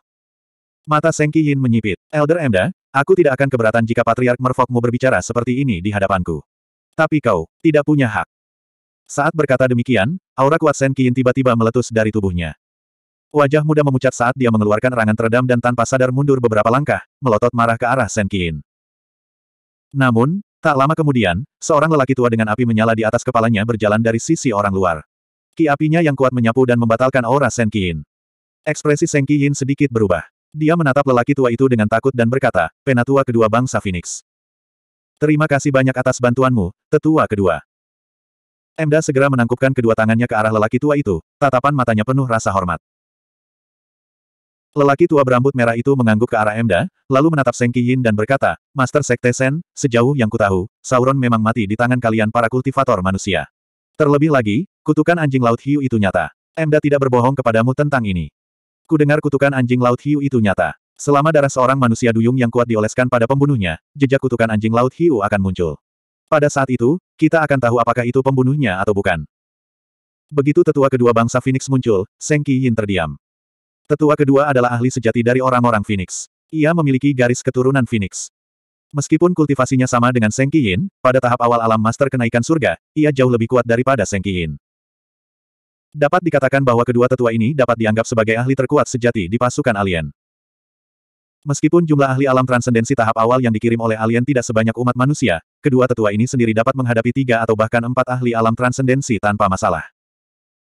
Mata Sengki Yin menyipit. Elder Emda, aku tidak akan keberatan jika Patriark Merfokmu berbicara seperti ini di hadapanku. Tapi kau, tidak punya hak. Saat berkata demikian, aura kuat Sengki Yin tiba-tiba meletus dari tubuhnya. Wajah muda memucat saat dia mengeluarkan rangan teredam dan tanpa sadar mundur beberapa langkah, melotot marah ke arah Sengki Yin. Namun, tak lama kemudian, seorang lelaki tua dengan api menyala di atas kepalanya berjalan dari sisi orang luar. Ki apinya yang kuat menyapu dan membatalkan aura Sen Ekspresi Sen sedikit berubah. Dia menatap lelaki tua itu dengan takut dan berkata, Penatua kedua bangsa Phoenix. Terima kasih banyak atas bantuanmu, tetua kedua. Emda segera menangkupkan kedua tangannya ke arah lelaki tua itu, tatapan matanya penuh rasa hormat. Lelaki tua berambut merah itu mengangguk ke arah Emda, lalu menatap Seng Yin dan berkata, Master Sekte Sen, sejauh yang kutahu, Sauron memang mati di tangan kalian para kultivator manusia. Terlebih lagi, Kutukan anjing laut hiu itu nyata. Emda tidak berbohong kepadamu tentang ini. Ku dengar kutukan anjing laut hiu itu nyata. Selama darah seorang manusia duyung yang kuat dioleskan pada pembunuhnya, jejak kutukan anjing laut hiu akan muncul. Pada saat itu, kita akan tahu apakah itu pembunuhnya atau bukan. Begitu tetua kedua bangsa Phoenix muncul, Seng Yin terdiam. Tetua kedua adalah ahli sejati dari orang-orang Phoenix. Ia memiliki garis keturunan Phoenix. Meskipun kultivasinya sama dengan Seng Yin, pada tahap awal alam master kenaikan surga, ia jauh lebih kuat daripada Seng Yin. Dapat dikatakan bahwa kedua tetua ini dapat dianggap sebagai ahli terkuat sejati di pasukan alien. Meskipun jumlah ahli alam transendensi tahap awal yang dikirim oleh alien tidak sebanyak umat manusia, kedua tetua ini sendiri dapat menghadapi tiga atau bahkan empat ahli alam transendensi tanpa masalah.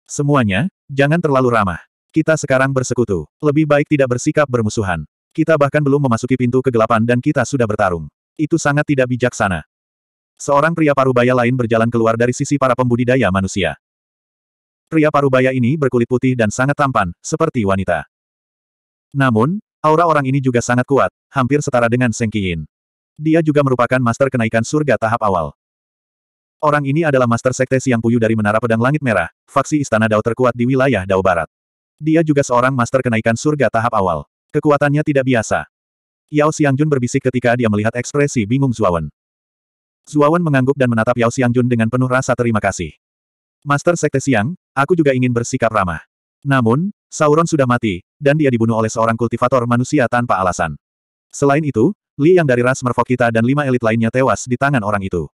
Semuanya, jangan terlalu ramah. Kita sekarang bersekutu. Lebih baik tidak bersikap bermusuhan. Kita bahkan belum memasuki pintu kegelapan dan kita sudah bertarung. Itu sangat tidak bijaksana. Seorang pria parubaya lain berjalan keluar dari sisi para pembudidaya manusia pria parubaya ini berkulit putih dan sangat tampan, seperti wanita. Namun, aura orang ini juga sangat kuat, hampir setara dengan Sengkiin. Dia juga merupakan master kenaikan surga tahap awal. Orang ini adalah master sekte Siang puyuh dari Menara Pedang Langit Merah, faksi Istana Dao terkuat di wilayah Dao Barat. Dia juga seorang master kenaikan surga tahap awal. Kekuatannya tidak biasa. Yao Xiangjun berbisik ketika dia melihat ekspresi bingung Zuawan. Zuawan mengangguk dan menatap Yao Xiangjun dengan penuh rasa terima kasih. Master Sekte Siang, Aku juga ingin bersikap ramah. Namun, Sauron sudah mati, dan dia dibunuh oleh seorang kultivator manusia tanpa alasan. Selain itu, Li yang dari ras kita dan lima elit lainnya tewas di tangan orang itu.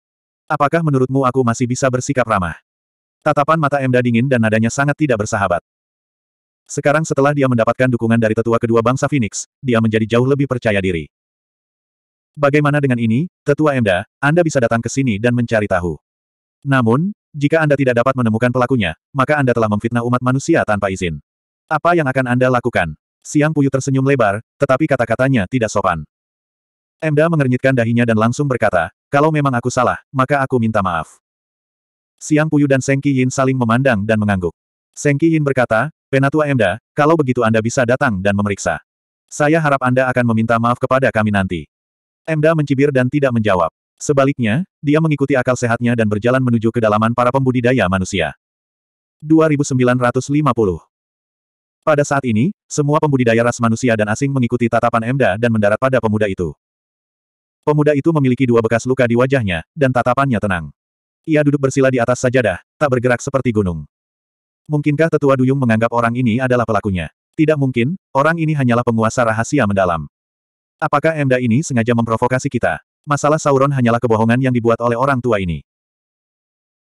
Apakah menurutmu aku masih bisa bersikap ramah? Tatapan mata Emda dingin dan nadanya sangat tidak bersahabat. Sekarang setelah dia mendapatkan dukungan dari tetua kedua bangsa Phoenix, dia menjadi jauh lebih percaya diri. Bagaimana dengan ini, tetua Emda, Anda bisa datang ke sini dan mencari tahu. Namun, jika Anda tidak dapat menemukan pelakunya, maka Anda telah memfitnah umat manusia tanpa izin. Apa yang akan Anda lakukan? Siang Puyu tersenyum lebar, tetapi kata-katanya tidak sopan. Emda mengernyitkan dahinya dan langsung berkata, kalau memang aku salah, maka aku minta maaf. Siang Puyu dan Sengki Yin saling memandang dan mengangguk. Sengki Yin berkata, Penatua Emda, kalau begitu Anda bisa datang dan memeriksa. Saya harap Anda akan meminta maaf kepada kami nanti. Emda mencibir dan tidak menjawab. Sebaliknya, dia mengikuti akal sehatnya dan berjalan menuju kedalaman para pembudidaya manusia. 2950 Pada saat ini, semua pembudidaya ras manusia dan asing mengikuti tatapan Emda dan mendarat pada pemuda itu. Pemuda itu memiliki dua bekas luka di wajahnya, dan tatapannya tenang. Ia duduk bersila di atas sajadah, tak bergerak seperti gunung. Mungkinkah tetua duyung menganggap orang ini adalah pelakunya? Tidak mungkin, orang ini hanyalah penguasa rahasia mendalam. Apakah Emda ini sengaja memprovokasi kita? Masalah Sauron hanyalah kebohongan yang dibuat oleh orang tua ini.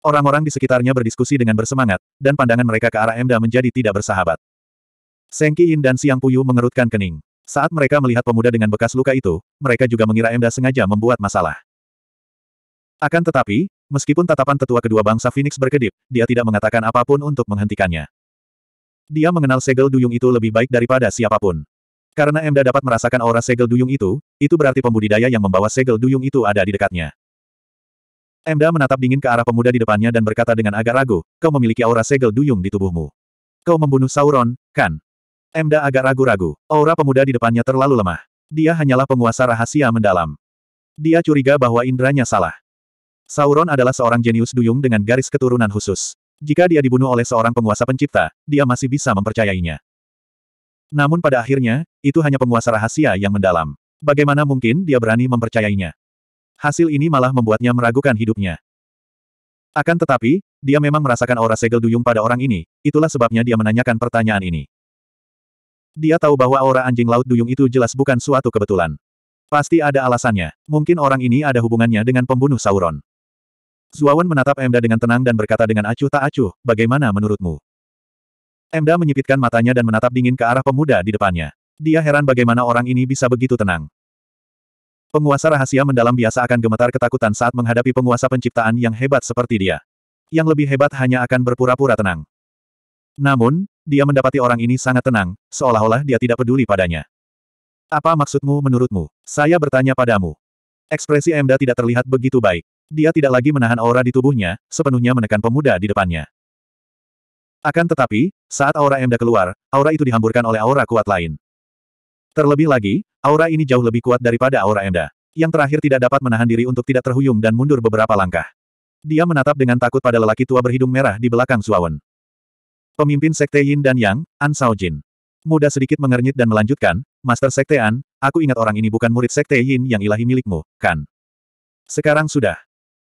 Orang-orang di sekitarnya berdiskusi dengan bersemangat, dan pandangan mereka ke arah Emda menjadi tidak bersahabat. Seng Yin dan Siang Puyu mengerutkan kening. Saat mereka melihat pemuda dengan bekas luka itu, mereka juga mengira Emda sengaja membuat masalah. Akan tetapi, meskipun tatapan tetua kedua bangsa Phoenix berkedip, dia tidak mengatakan apapun untuk menghentikannya. Dia mengenal segel duyung itu lebih baik daripada siapapun. Karena Emda dapat merasakan aura segel duyung itu, itu berarti pembudidaya yang membawa segel duyung itu ada di dekatnya. Emda menatap dingin ke arah pemuda di depannya dan berkata dengan agak ragu, kau memiliki aura segel duyung di tubuhmu. Kau membunuh Sauron, kan? Emda agak ragu-ragu, aura pemuda di depannya terlalu lemah. Dia hanyalah penguasa rahasia mendalam. Dia curiga bahwa indranya salah. Sauron adalah seorang jenius duyung dengan garis keturunan khusus. Jika dia dibunuh oleh seorang penguasa pencipta, dia masih bisa mempercayainya. Namun pada akhirnya, itu hanya penguasa rahasia yang mendalam. Bagaimana mungkin dia berani mempercayainya? Hasil ini malah membuatnya meragukan hidupnya. Akan tetapi, dia memang merasakan aura segel duyung pada orang ini, itulah sebabnya dia menanyakan pertanyaan ini. Dia tahu bahwa aura anjing laut duyung itu jelas bukan suatu kebetulan. Pasti ada alasannya, mungkin orang ini ada hubungannya dengan pembunuh Sauron. Zuawan menatap Emda dengan tenang dan berkata dengan acuh tak acuh, bagaimana menurutmu? Emda menyipitkan matanya dan menatap dingin ke arah pemuda di depannya. Dia heran bagaimana orang ini bisa begitu tenang. Penguasa rahasia mendalam biasa akan gemetar ketakutan saat menghadapi penguasa penciptaan yang hebat seperti dia. Yang lebih hebat hanya akan berpura-pura tenang. Namun, dia mendapati orang ini sangat tenang, seolah-olah dia tidak peduli padanya. Apa maksudmu menurutmu? Saya bertanya padamu. Ekspresi Emda tidak terlihat begitu baik. Dia tidak lagi menahan aura di tubuhnya, sepenuhnya menekan pemuda di depannya. Akan tetapi, saat aura Emda keluar, aura itu dihamburkan oleh aura kuat lain. Terlebih lagi, aura ini jauh lebih kuat daripada aura Emda. Yang terakhir tidak dapat menahan diri untuk tidak terhuyung dan mundur beberapa langkah. Dia menatap dengan takut pada lelaki tua berhidung merah di belakang Suawan. Pemimpin Sekte Yin dan Yang, An Sao Jin. Muda sedikit mengernyit dan melanjutkan, Master Sekte An, aku ingat orang ini bukan murid Sekte Yin yang ilahi milikmu, kan? Sekarang sudah.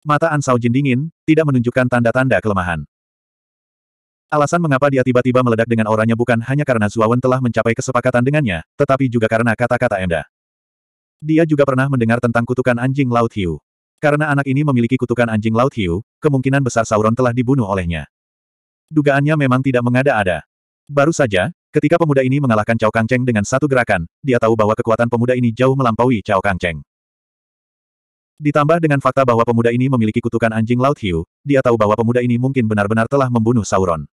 Mata An Sao Jin dingin, tidak menunjukkan tanda-tanda kelemahan. Alasan mengapa dia tiba-tiba meledak dengan auranya bukan hanya karena Zuawan telah mencapai kesepakatan dengannya, tetapi juga karena kata-kata Enda. Dia juga pernah mendengar tentang kutukan anjing laut hiu. Karena anak ini memiliki kutukan anjing laut hiu, kemungkinan besar Sauron telah dibunuh olehnya. Dugaannya memang tidak mengada-ada. Baru saja, ketika pemuda ini mengalahkan Cao Kang Cheng dengan satu gerakan, dia tahu bahwa kekuatan pemuda ini jauh melampaui Cao Kang Cheng. Ditambah dengan fakta bahwa pemuda ini memiliki kutukan anjing laut hiu, dia tahu bahwa pemuda ini mungkin benar-benar telah membunuh Sauron.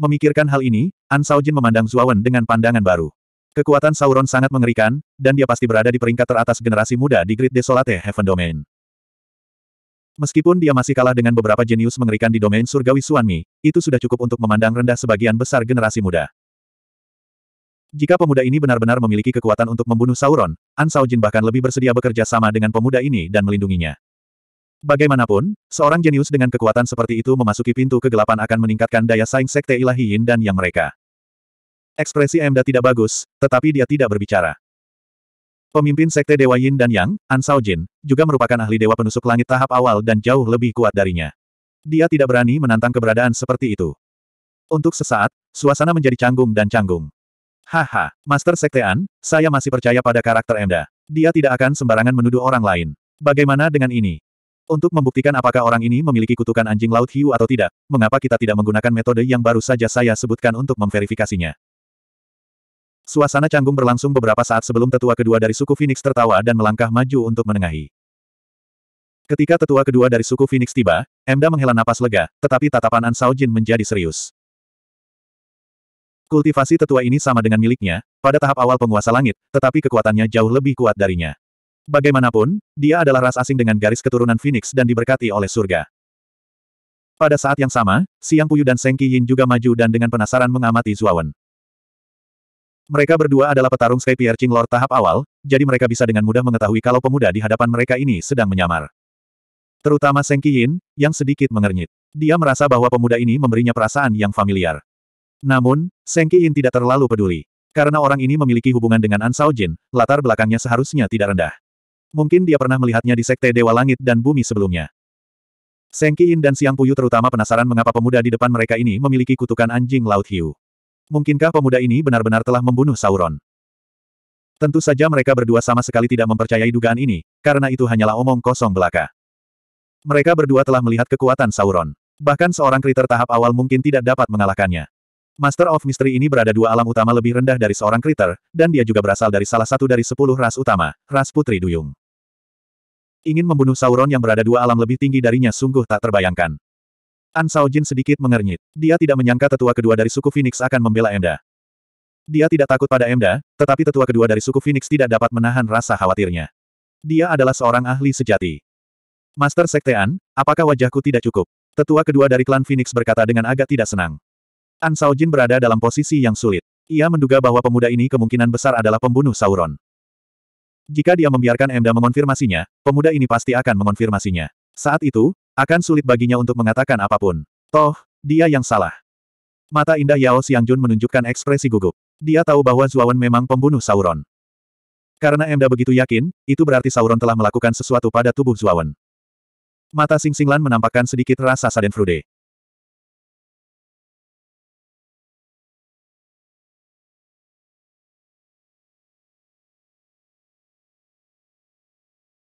Memikirkan hal ini, An Saojin memandang Zuawan dengan pandangan baru. Kekuatan Sauron sangat mengerikan, dan dia pasti berada di peringkat teratas generasi muda di Great Desolate Heaven Domain. Meskipun dia masih kalah dengan beberapa jenius mengerikan di domain surgawi Suanmi, itu sudah cukup untuk memandang rendah sebagian besar generasi muda. Jika pemuda ini benar-benar memiliki kekuatan untuk membunuh Sauron, An Saojin bahkan lebih bersedia bekerja sama dengan pemuda ini dan melindunginya. Bagaimanapun, seorang jenius dengan kekuatan seperti itu memasuki pintu kegelapan akan meningkatkan daya saing sekte ilahi Yin dan yang mereka. Ekspresi Emda tidak bagus, tetapi dia tidak berbicara. Pemimpin sekte Dewa Yin dan Yang, An Sao Jin, juga merupakan ahli Dewa Penusuk Langit tahap awal dan jauh lebih kuat darinya. Dia tidak berani menantang keberadaan seperti itu. Untuk sesaat, suasana menjadi canggung dan canggung. Haha, Master Sekte An, saya masih percaya pada karakter Emda. Dia tidak akan sembarangan menuduh orang lain. Bagaimana dengan ini? Untuk membuktikan apakah orang ini memiliki kutukan anjing laut hiu atau tidak, mengapa kita tidak menggunakan metode yang baru saja saya sebutkan untuk memverifikasinya? Suasana canggung berlangsung beberapa saat sebelum tetua kedua dari suku Phoenix tertawa dan melangkah maju untuk menengahi. Ketika tetua kedua dari suku Phoenix tiba, Emda menghela napas lega, tetapi tatapan An Jin menjadi serius. Kultivasi tetua ini sama dengan miliknya, pada tahap awal penguasa langit, tetapi kekuatannya jauh lebih kuat darinya. Bagaimanapun, dia adalah ras asing dengan garis keturunan Phoenix dan diberkati oleh surga. Pada saat yang sama, Siang Puyu dan Seng Yin juga maju dan dengan penasaran mengamati Zuawan. Mereka berdua adalah petarung Sky Piercing Lord tahap awal, jadi mereka bisa dengan mudah mengetahui kalau pemuda di hadapan mereka ini sedang menyamar. Terutama Seng Yin, yang sedikit mengernyit. Dia merasa bahwa pemuda ini memberinya perasaan yang familiar. Namun, Seng Yin tidak terlalu peduli. Karena orang ini memiliki hubungan dengan An Sao Jin, latar belakangnya seharusnya tidak rendah. Mungkin dia pernah melihatnya di Sekte Dewa Langit dan Bumi sebelumnya. Seng Qiin dan Siang Puyu terutama penasaran mengapa pemuda di depan mereka ini memiliki kutukan anjing Laut Hiu. Mungkinkah pemuda ini benar-benar telah membunuh Sauron? Tentu saja mereka berdua sama sekali tidak mempercayai dugaan ini, karena itu hanyalah omong kosong belaka. Mereka berdua telah melihat kekuatan Sauron. Bahkan seorang kriter tahap awal mungkin tidak dapat mengalahkannya. Master of Mystery ini berada dua alam utama lebih rendah dari seorang kriter, dan dia juga berasal dari salah satu dari sepuluh ras utama, ras Putri Duyung. Ingin membunuh Sauron yang berada dua alam lebih tinggi darinya sungguh tak terbayangkan. An Jin sedikit mengernyit. Dia tidak menyangka tetua kedua dari suku Phoenix akan membela Emda. Dia tidak takut pada Emda, tetapi tetua kedua dari suku Phoenix tidak dapat menahan rasa khawatirnya. Dia adalah seorang ahli sejati. Master Sektean, apakah wajahku tidak cukup? Tetua kedua dari klan Phoenix berkata dengan agak tidak senang. An Jin berada dalam posisi yang sulit. Ia menduga bahwa pemuda ini kemungkinan besar adalah pembunuh Sauron. Jika dia membiarkan Emda mengonfirmasinya, pemuda ini pasti akan mengonfirmasinya. Saat itu, akan sulit baginya untuk mengatakan apapun. Toh, dia yang salah. Mata indah Yao Siang Jun menunjukkan ekspresi gugup. Dia tahu bahwa Zuawan memang pembunuh Sauron. Karena Emda begitu yakin, itu berarti Sauron telah melakukan sesuatu pada tubuh Zuawan. Mata Sing Sing Lan menampakkan sedikit rasa sadenfrude.